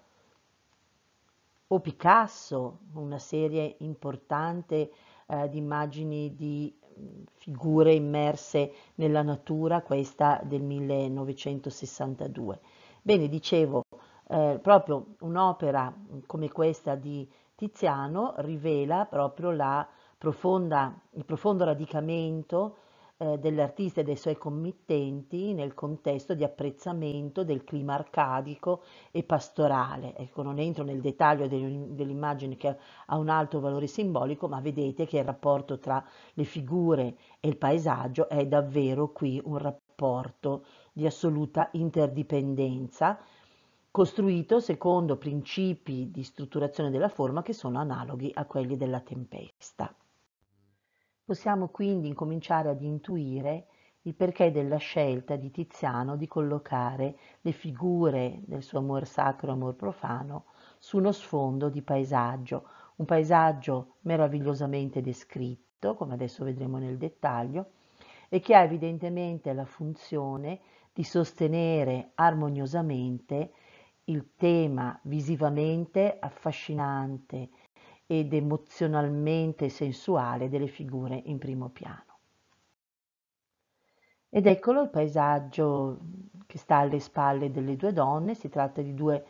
o Picasso, una serie importante eh, di immagini di mm, figure immerse nella natura, questa del 1962. Bene, dicevo, eh, proprio un'opera come questa di Tiziano rivela proprio la profonda, il profondo radicamento eh, dell'artista e dei suoi committenti nel contesto di apprezzamento del clima arcadico e pastorale. Ecco, non entro nel dettaglio dell'immagine che ha un alto valore simbolico, ma vedete che il rapporto tra le figure e il paesaggio è davvero qui un rapporto di assoluta interdipendenza, costruito secondo principi di strutturazione della forma che sono analoghi a quelli della tempesta. Possiamo quindi incominciare ad intuire il perché della scelta di Tiziano di collocare le figure del suo amor sacro e amor profano su uno sfondo di paesaggio, un paesaggio meravigliosamente descritto, come adesso vedremo nel dettaglio, e che ha evidentemente la funzione di sostenere armoniosamente il tema visivamente affascinante ed emozionalmente sensuale delle figure in primo piano. Ed eccolo il paesaggio che sta alle spalle delle due donne, si tratta di due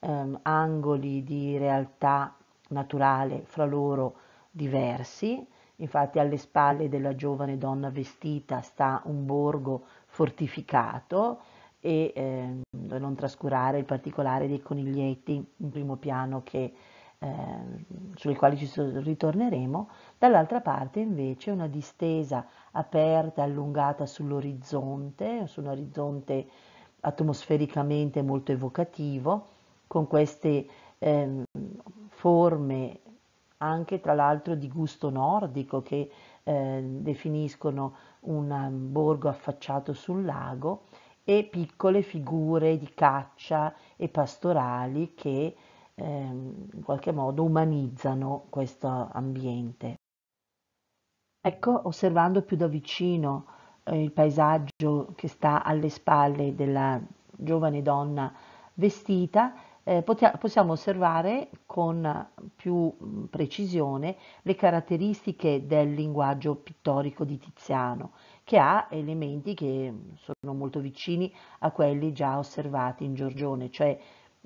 ehm, angoli di realtà naturale fra loro diversi, infatti alle spalle della giovane donna vestita sta un borgo fortificato e eh, non trascurare il particolare dei coniglietti in primo piano che Ehm, sulle quali ci ritorneremo, dall'altra parte invece una distesa aperta, allungata sull'orizzonte, su un orizzonte atmosfericamente molto evocativo, con queste eh, forme anche tra l'altro di gusto nordico che eh, definiscono un borgo affacciato sul lago e piccole figure di caccia e pastorali che eh, in qualche modo umanizzano questo ambiente. Ecco, osservando più da vicino eh, il paesaggio che sta alle spalle della giovane donna vestita, eh, possiamo osservare con più mm, precisione le caratteristiche del linguaggio pittorico di Tiziano, che ha elementi che sono molto vicini a quelli già osservati in Giorgione, cioè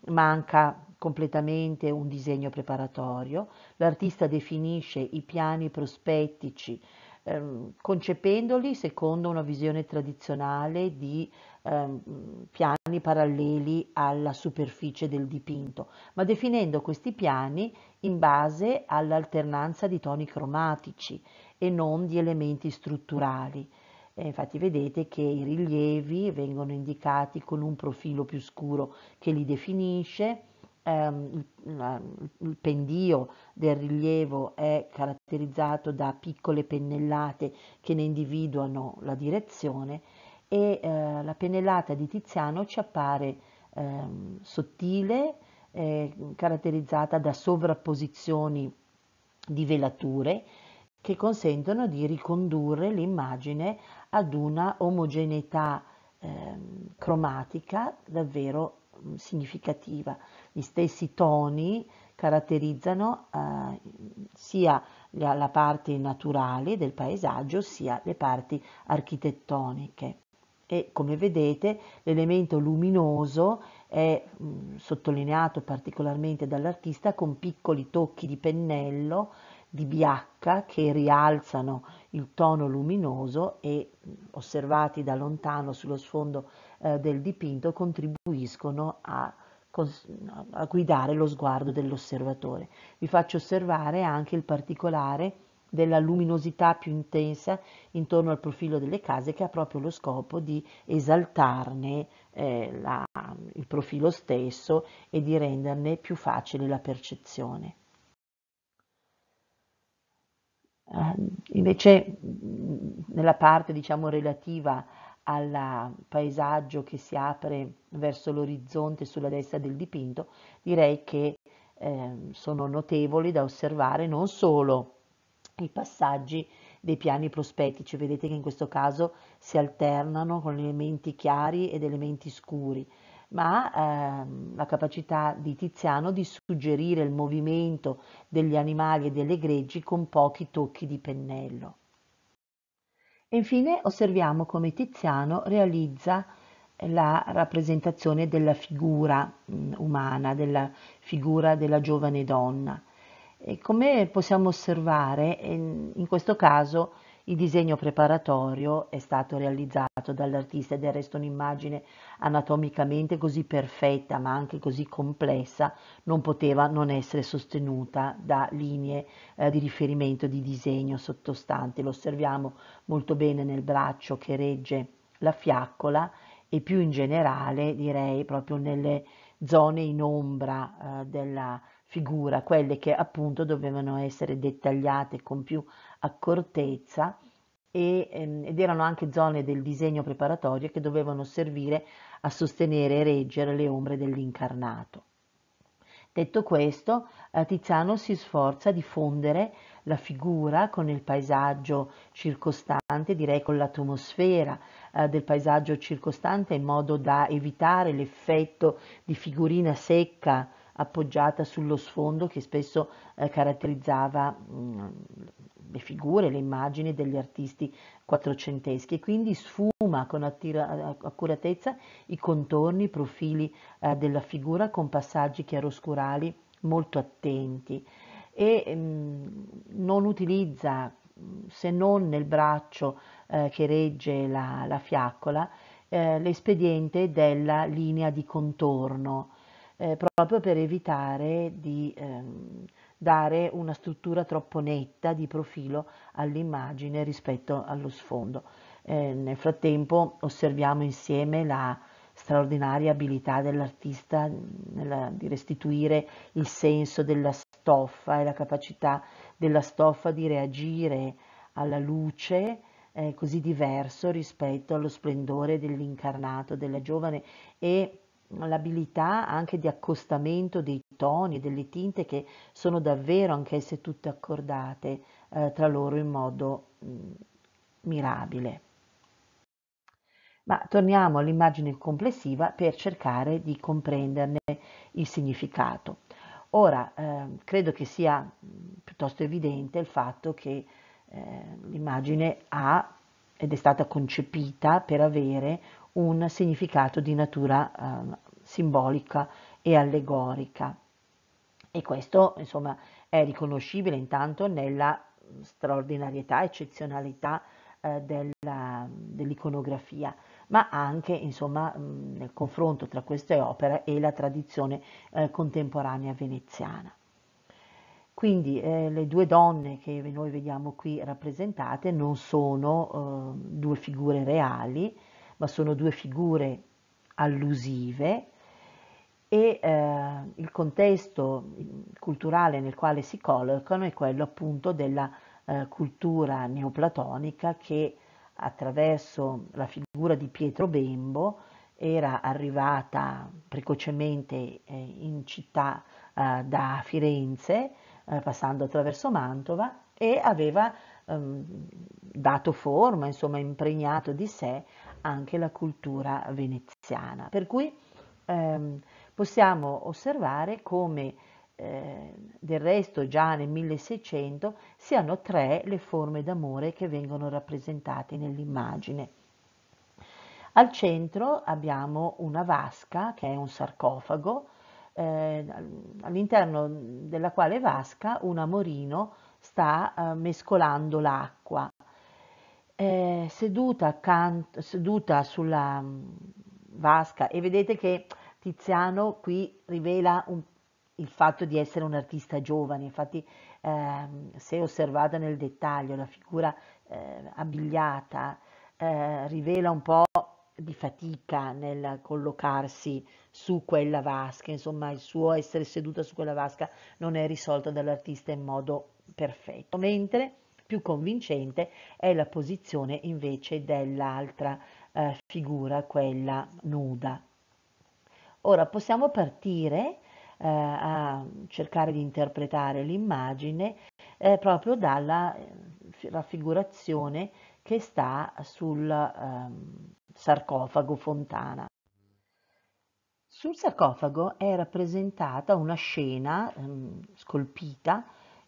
manca completamente un disegno preparatorio, l'artista definisce i piani prospettici ehm, concependoli secondo una visione tradizionale di ehm, piani paralleli alla superficie del dipinto, ma definendo questi piani in base all'alternanza di toni cromatici e non di elementi strutturali. E eh, infatti vedete che i rilievi vengono indicati con un profilo più scuro che li definisce, Ehm, il pendio del rilievo è caratterizzato da piccole pennellate che ne individuano la direzione e eh, la pennellata di Tiziano ci appare eh, sottile, eh, caratterizzata da sovrapposizioni di velature che consentono di ricondurre l'immagine ad una omogeneità ehm, cromatica davvero Mm, significativa. Gli stessi toni caratterizzano eh, sia la, la parte naturale del paesaggio sia le parti architettoniche e come vedete l'elemento luminoso è mh, mm, sottolineato particolarmente dall'artista con piccoli tocchi di pennello di biacca che rialzano il tono luminoso e mh, mm, osservati da lontano sullo sfondo eh, del dipinto contribuiscono a, a guidare lo sguardo dell'osservatore. Vi faccio osservare anche il particolare della luminosità più intensa intorno al profilo delle case che ha proprio lo scopo di esaltarne eh, la, il profilo stesso e di renderne più facile la percezione. Eh, invece nella parte diciamo relativa al paesaggio che si apre verso l'orizzonte sulla destra del dipinto, direi che eh, sono notevoli da osservare non solo i passaggi dei piani prospettici, vedete che in questo caso si alternano con elementi chiari ed elementi scuri, ma ehm, la capacità di Tiziano di suggerire il movimento degli animali e delle greggi con pochi tocchi di pennello. E infine osserviamo come Tiziano realizza eh, la rappresentazione della figura mm, umana, della figura della giovane donna. E come possiamo osservare, ehm, in questo caso il disegno preparatorio è stato realizzato dall'artista ed è resto un'immagine anatomicamente così perfetta ma anche così complessa, non poteva non essere sostenuta da linee eh, di riferimento di disegno sottostante. Lo osserviamo molto bene nel braccio che regge la fiaccola e più in generale direi proprio nelle zone in ombra eh, della figura, quelle che appunto dovevano essere dettagliate con più accortezza e, ehm, ed erano anche zone del disegno preparatorio che dovevano servire a sostenere e reggere le ombre dell'incarnato. Detto questo, eh, Tiziano si sforza di fondere la figura con il paesaggio circostante, direi con l'atmosfera eh, del paesaggio circostante in modo da evitare l'effetto di figurina secca appoggiata sullo sfondo che spesso eh, caratterizzava mh, mm, le figure, le immagini degli artisti quattrocenteschi e quindi sfuma con attira- accuratezza i contorni, i profili eh, della figura con passaggi chiaroscurali molto attenti e mh, mm, non utilizza se non nel braccio eh, che regge la, la fiaccola, eh, l'espediente della linea di contorno, eh, proprio per evitare di ehm, dare una struttura troppo netta di profilo all'immagine rispetto allo sfondo. Eh, nel frattempo osserviamo insieme la straordinaria abilità dell'artista di restituire il senso della stoffa e la capacità della stoffa di reagire alla luce eh, così diverso rispetto allo splendore dell'incarnato della giovane e l'abilità anche di accostamento dei toni e delle tinte che sono davvero anch'esse tutte accordate eh, tra loro in modo mh, mm, mirabile. Ma torniamo all'immagine complessiva per cercare di comprenderne il significato. Ora, eh, credo che sia mm, piuttosto evidente il fatto che eh, l'immagine ha ed è stata concepita per avere un significato di natura eh, simbolica e allegorica. E questo, insomma, è riconoscibile intanto nella straordinarietà, eccezionalità eh, della, dell'iconografia, ma anche, insomma, mh, nel confronto tra queste opere e la tradizione eh, contemporanea veneziana. Quindi eh, le due donne che noi vediamo qui rappresentate non sono eh, due figure reali, ma sono due figure allusive e eh, il contesto culturale nel quale si collocano è quello appunto della eh, cultura neoplatonica che attraverso la figura di Pietro Bembo era arrivata precocemente eh, in città eh, da Firenze, eh, passando attraverso Mantova e aveva ehm, dato forma, insomma impregnato di sé anche la cultura veneziana. Per cui ehm, possiamo osservare come eh, del resto già nel 1600 siano tre le forme d'amore che vengono rappresentate nell'immagine. Al centro abbiamo una vasca che è un sarcofago, eh, all'interno della quale vasca un amorino sta eh, mescolando l'acqua eh, seduta, accanto, seduta sulla mm, vasca e vedete che Tiziano qui rivela un, il fatto di essere un artista giovane, infatti eh, se osservata nel dettaglio la figura eh, abbigliata eh, rivela un po' di fatica nel collocarsi su quella vasca, insomma il suo essere seduta su quella vasca non è risolto dall'artista in modo perfetto, mentre più convincente è la posizione invece dell'altra eh, figura, quella nuda. Ora possiamo partire eh, a cercare di interpretare l'immagine eh, proprio dalla eh, raffigurazione che sta sul ehm, sarcofago Fontana. Sul sarcofago è rappresentata una scena ehm, scolpita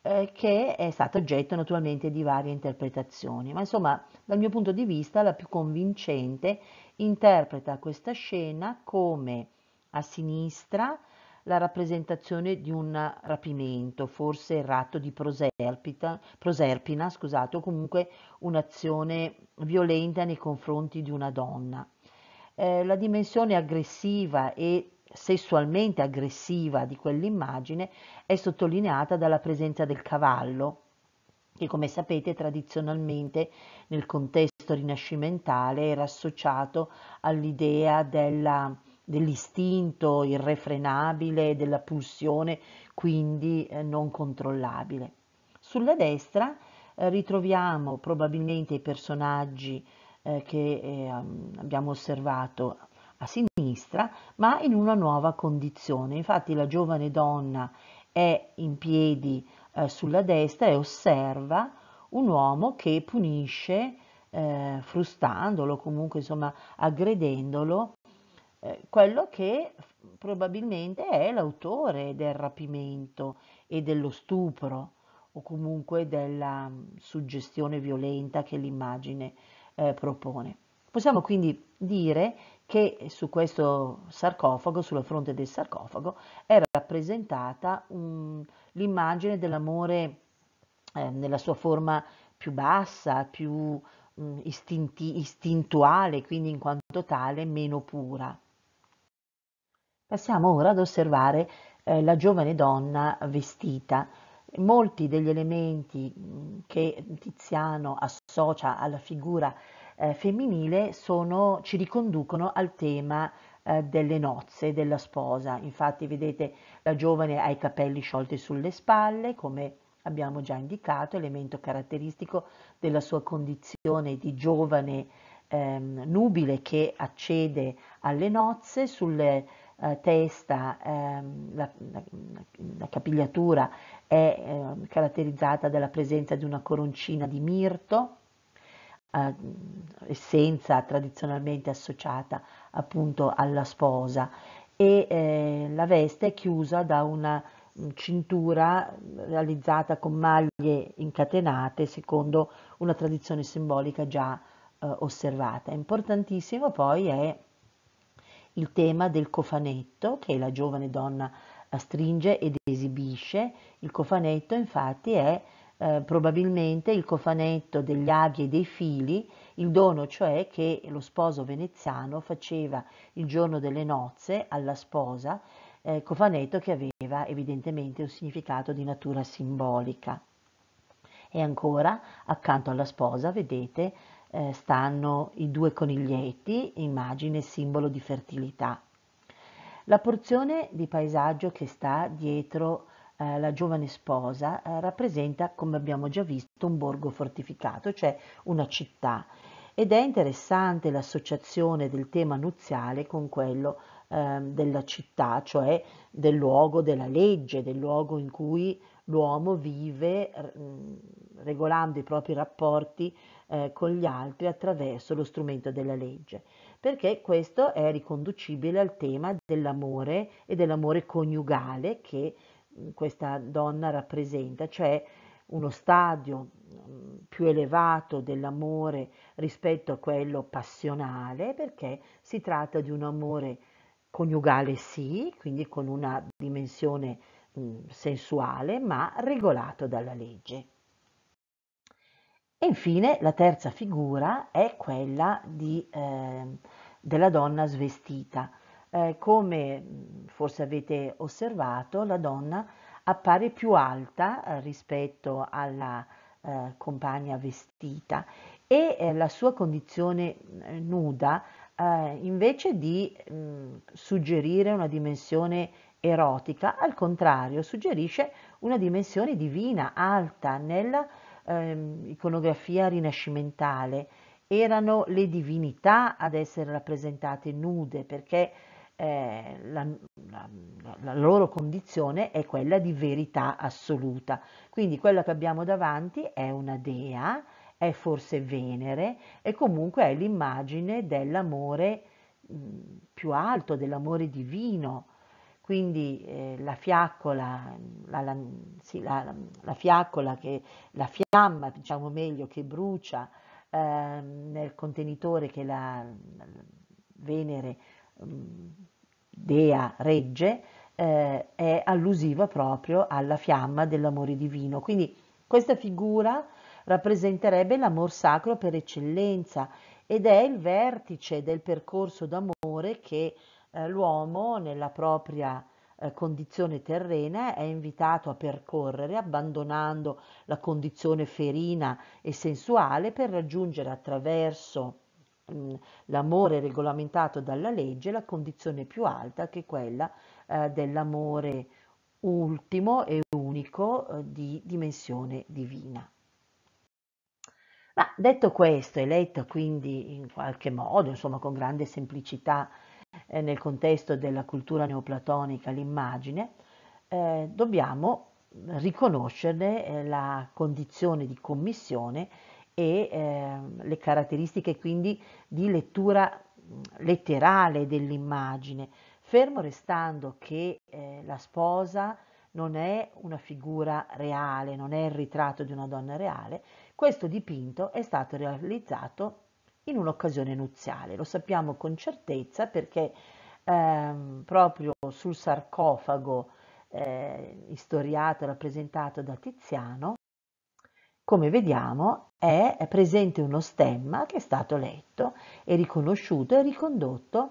eh, che è stato oggetto naturalmente di varie interpretazioni, ma insomma dal mio punto di vista la più convincente interpreta questa scena come a sinistra la rappresentazione di un rapimento, forse il ratto di Proserpina, scusate, o comunque un'azione violenta nei confronti di una donna. Eh, la dimensione aggressiva e sessualmente aggressiva di quell'immagine è sottolineata dalla presenza del cavallo, che come sapete tradizionalmente nel contesto rinascimentale era associato all'idea dell'istinto irrefrenabile, della pulsione quindi eh, non controllabile. Sulla destra eh, ritroviamo probabilmente i personaggi eh, che eh, abbiamo osservato a sinistra, ma in una nuova condizione. Infatti la giovane donna è in piedi eh, sulla destra e osserva un uomo che punisce, eh, frustandolo, comunque insomma aggredendolo, eh, quello che probabilmente è l'autore del rapimento e dello stupro o comunque della mm, suggestione violenta che l'immagine eh, propone. Possiamo quindi dire che su questo sarcofago, sulla fronte del sarcofago, era rappresentata l'immagine dell'amore eh, nella sua forma più bassa, più um, istinti, istintuale, quindi in quanto tale meno pura. Passiamo ora ad osservare eh, la giovane donna vestita. Molti degli elementi mm, che Tiziano associa alla figura eh, femminile sono, ci riconducono al tema eh, delle nozze, della sposa. Infatti vedete la giovane ha i capelli sciolti sulle spalle, come abbiamo già indicato, elemento caratteristico della sua condizione di giovane ehm, nubile che accede alle nozze, sulle eh, testa ehm, la, la, la, capigliatura è ehm, caratterizzata dalla presenza di una coroncina di mirto, eh, essenza tradizionalmente associata appunto alla sposa e eh, la veste è chiusa da una mm, cintura realizzata con maglie incatenate secondo una tradizione simbolica già eh, osservata. Importantissimo poi è il tema del cofanetto che la giovane donna stringe ed esibisce. Il cofanetto infatti è eh, probabilmente il cofanetto degli aghi e dei fili, il dono cioè che lo sposo veneziano faceva il giorno delle nozze alla sposa, eh, cofanetto che aveva evidentemente un significato di natura simbolica. E ancora accanto alla sposa, vedete, eh, stanno i due coniglietti, immagine simbolo di fertilità. La porzione di paesaggio che sta dietro eh, la giovane sposa, eh, rappresenta, come abbiamo già visto, un borgo fortificato, cioè una città. Ed è interessante l'associazione del tema nuziale con quello eh, della città, cioè del luogo della legge, del luogo in cui l'uomo vive regolando i propri rapporti eh, con gli altri attraverso lo strumento della legge, perché questo è riconducibile al tema dell'amore e dell'amore coniugale che questa donna rappresenta, cioè uno stadio mm, più elevato dell'amore rispetto a quello passionale, perché si tratta di un amore coniugale sì, quindi con una dimensione mh, mm, sensuale, ma regolato dalla legge. E infine la terza figura è quella di, eh, della donna svestita eh, come mm, forse avete osservato, la donna appare più alta eh, rispetto alla eh, compagna vestita e eh, la sua condizione mm, nuda eh, invece di mh, mm, suggerire una dimensione erotica, al contrario suggerisce una dimensione divina alta nell'iconografia ehm, rinascimentale erano le divinità ad essere rappresentate nude perché eh, la, la, la, loro condizione è quella di verità assoluta. Quindi quella che abbiamo davanti è una dea, è forse Venere e comunque è l'immagine dell'amore più alto, dell'amore divino. Quindi eh, la, fiaccola, sì, fiaccola che, la fiamma, diciamo meglio, che brucia eh, nel contenitore che la Venere Ehm, dea regge, eh, è allusiva proprio alla fiamma dell'amore divino. Quindi questa figura rappresenterebbe l'amor sacro per eccellenza ed è il vertice del percorso d'amore che eh, l'uomo nella propria eh, condizione terrena è invitato a percorrere abbandonando la condizione ferina e sensuale per raggiungere attraverso Mm, l'amore regolamentato dalla legge la condizione più alta che è quella eh, dell'amore ultimo e unico eh, di dimensione divina. Ma detto questo e letto quindi in qualche modo, insomma con grande semplicità eh, nel contesto della cultura neoplatonica l'immagine, eh, dobbiamo riconoscerne eh, la condizione di commissione e eh, le caratteristiche quindi di lettura letterale dell'immagine, fermo restando che eh, la sposa non è una figura reale, non è il ritratto di una donna reale, questo dipinto è stato realizzato in un'occasione nuziale. Lo sappiamo con certezza perché ehm, proprio sul sarcofago eh, istoriato, rappresentato da Tiziano, come vediamo è presente uno stemma che è stato letto e riconosciuto e ricondotto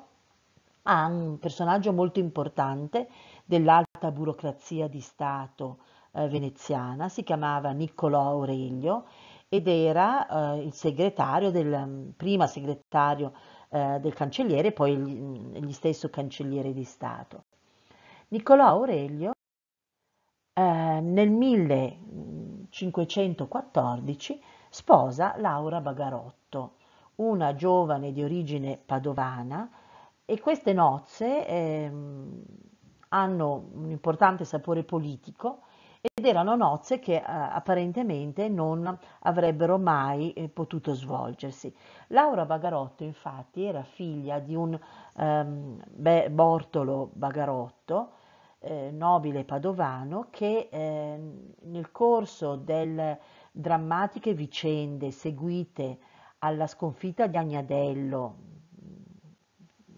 a un personaggio molto importante dell'alta burocrazia di Stato eh, veneziana, si chiamava Niccolò Aurelio ed era eh, il segretario del mm, prima segretario eh, del cancelliere, poi mm, gli, stesso cancelliere di Stato. Niccolò Aurelio eh, nel 1000 1514 sposa Laura Bagarotto, una giovane di origine padovana e queste nozze eh, hanno un importante sapore politico ed erano nozze che eh, apparentemente non avrebbero mai eh, potuto svolgersi. Laura Bagarotto infatti era figlia di un ehm, Bortolo Bagarotto eh, nobile padovano che eh, nel corso delle drammatiche vicende seguite alla sconfitta di Agnadello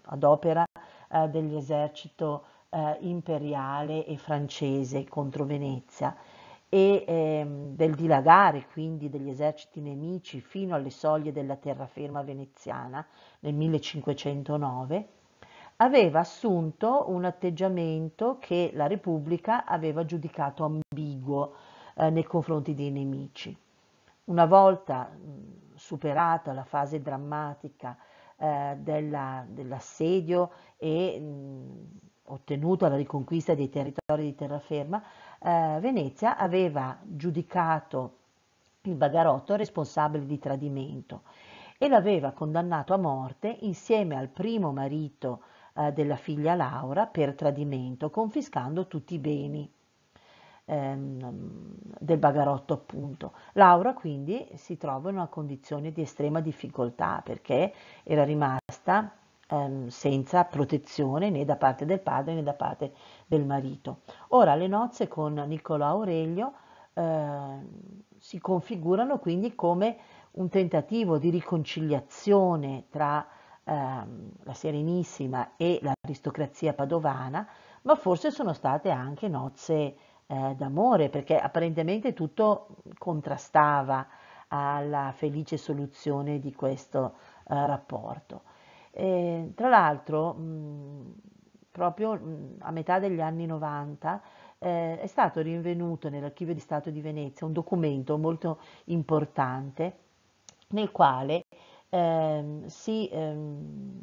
ad opera eh, dell'esercito eh, imperiale e francese contro Venezia e ehm, del dilagare quindi degli eserciti nemici fino alle soglie della terraferma veneziana nel 1509, aveva assunto un atteggiamento che la Repubblica aveva giudicato ambiguo eh, nei confronti dei nemici. Una volta mh, superata la fase drammatica eh, della, dell'assedio e mh, ottenuta la riconquista dei territori di terraferma, eh, Venezia aveva giudicato il Bagarotto responsabile di tradimento e l'aveva condannato a morte insieme al primo marito eh, della figlia Laura per tradimento, confiscando tutti i beni ehm, del bagarotto appunto. Laura quindi si trova in una condizione di estrema difficoltà perché era rimasta ehm, senza protezione né da parte del padre né da parte del marito. Ora le nozze con Niccolò Aurelio eh, si configurano quindi come un tentativo di riconciliazione tra ehm, la Serenissima e l'aristocrazia padovana, ma forse sono state anche nozze eh, d'amore, perché apparentemente tutto contrastava alla felice soluzione di questo eh, rapporto. E, tra l'altro, mh, proprio mh, a metà degli anni 90, eh, è stato rinvenuto nell'archivio di Stato di Venezia un documento molto importante nel quale ehm, si ehm,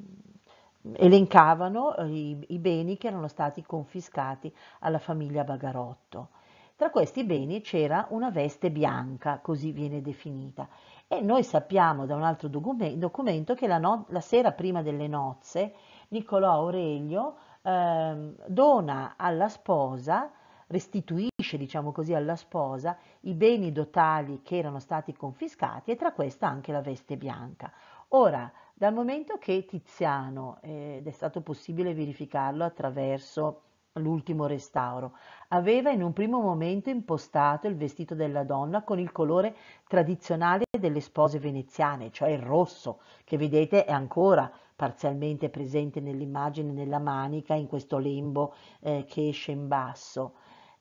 elencavano eh, i, i, beni che erano stati confiscati alla famiglia Bagarotto. Tra questi beni c'era una veste bianca, così viene definita. E noi sappiamo da un altro documento che la, no, la sera prima delle nozze Niccolò Aurelio ehm, dona alla sposa restituisce, diciamo così, alla sposa i beni dotali che erano stati confiscati e tra questa anche la veste bianca. Ora, dal momento che Tiziano, eh, ed è stato possibile verificarlo attraverso l'ultimo restauro, aveva in un primo momento impostato il vestito della donna con il colore tradizionale delle spose veneziane, cioè il rosso, che vedete è ancora parzialmente presente nell'immagine nella manica in questo lembo eh, che esce in basso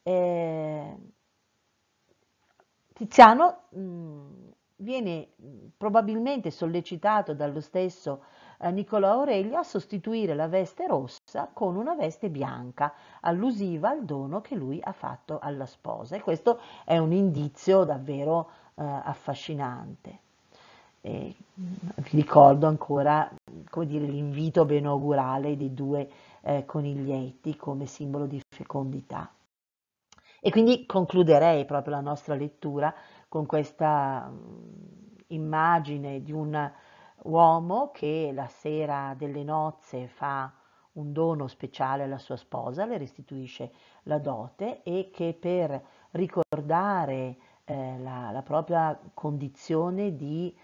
eh, Tiziano mh, viene probabilmente sollecitato dallo stesso eh, Nicola Aurelio a sostituire la veste rossa con una veste bianca, allusiva al dono che lui ha fatto alla sposa. E questo è un indizio davvero eh, affascinante. E, vi ricordo ancora l'invito benaugurale dei due eh, coniglietti come simbolo di fecondità. E quindi concluderei proprio la nostra lettura con questa mm, immagine di un uomo che la sera delle nozze fa un dono speciale alla sua sposa, le restituisce la dote e che per ricordare eh, la, la, propria condizione di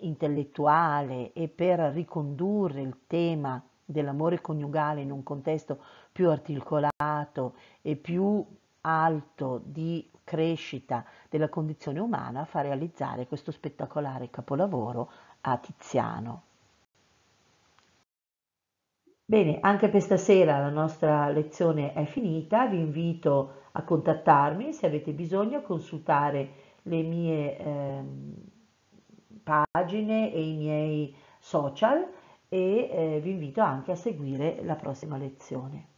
intellettuale e per ricondurre il tema dell'amore coniugale in un contesto più articolato e più alto di crescita della condizione umana fa realizzare questo spettacolare capolavoro a Tiziano. Bene, anche per stasera la nostra lezione è finita, vi invito a contattarmi se avete bisogno, a consultare le mie eh, pagine e i miei social e eh, vi invito anche a seguire la prossima lezione.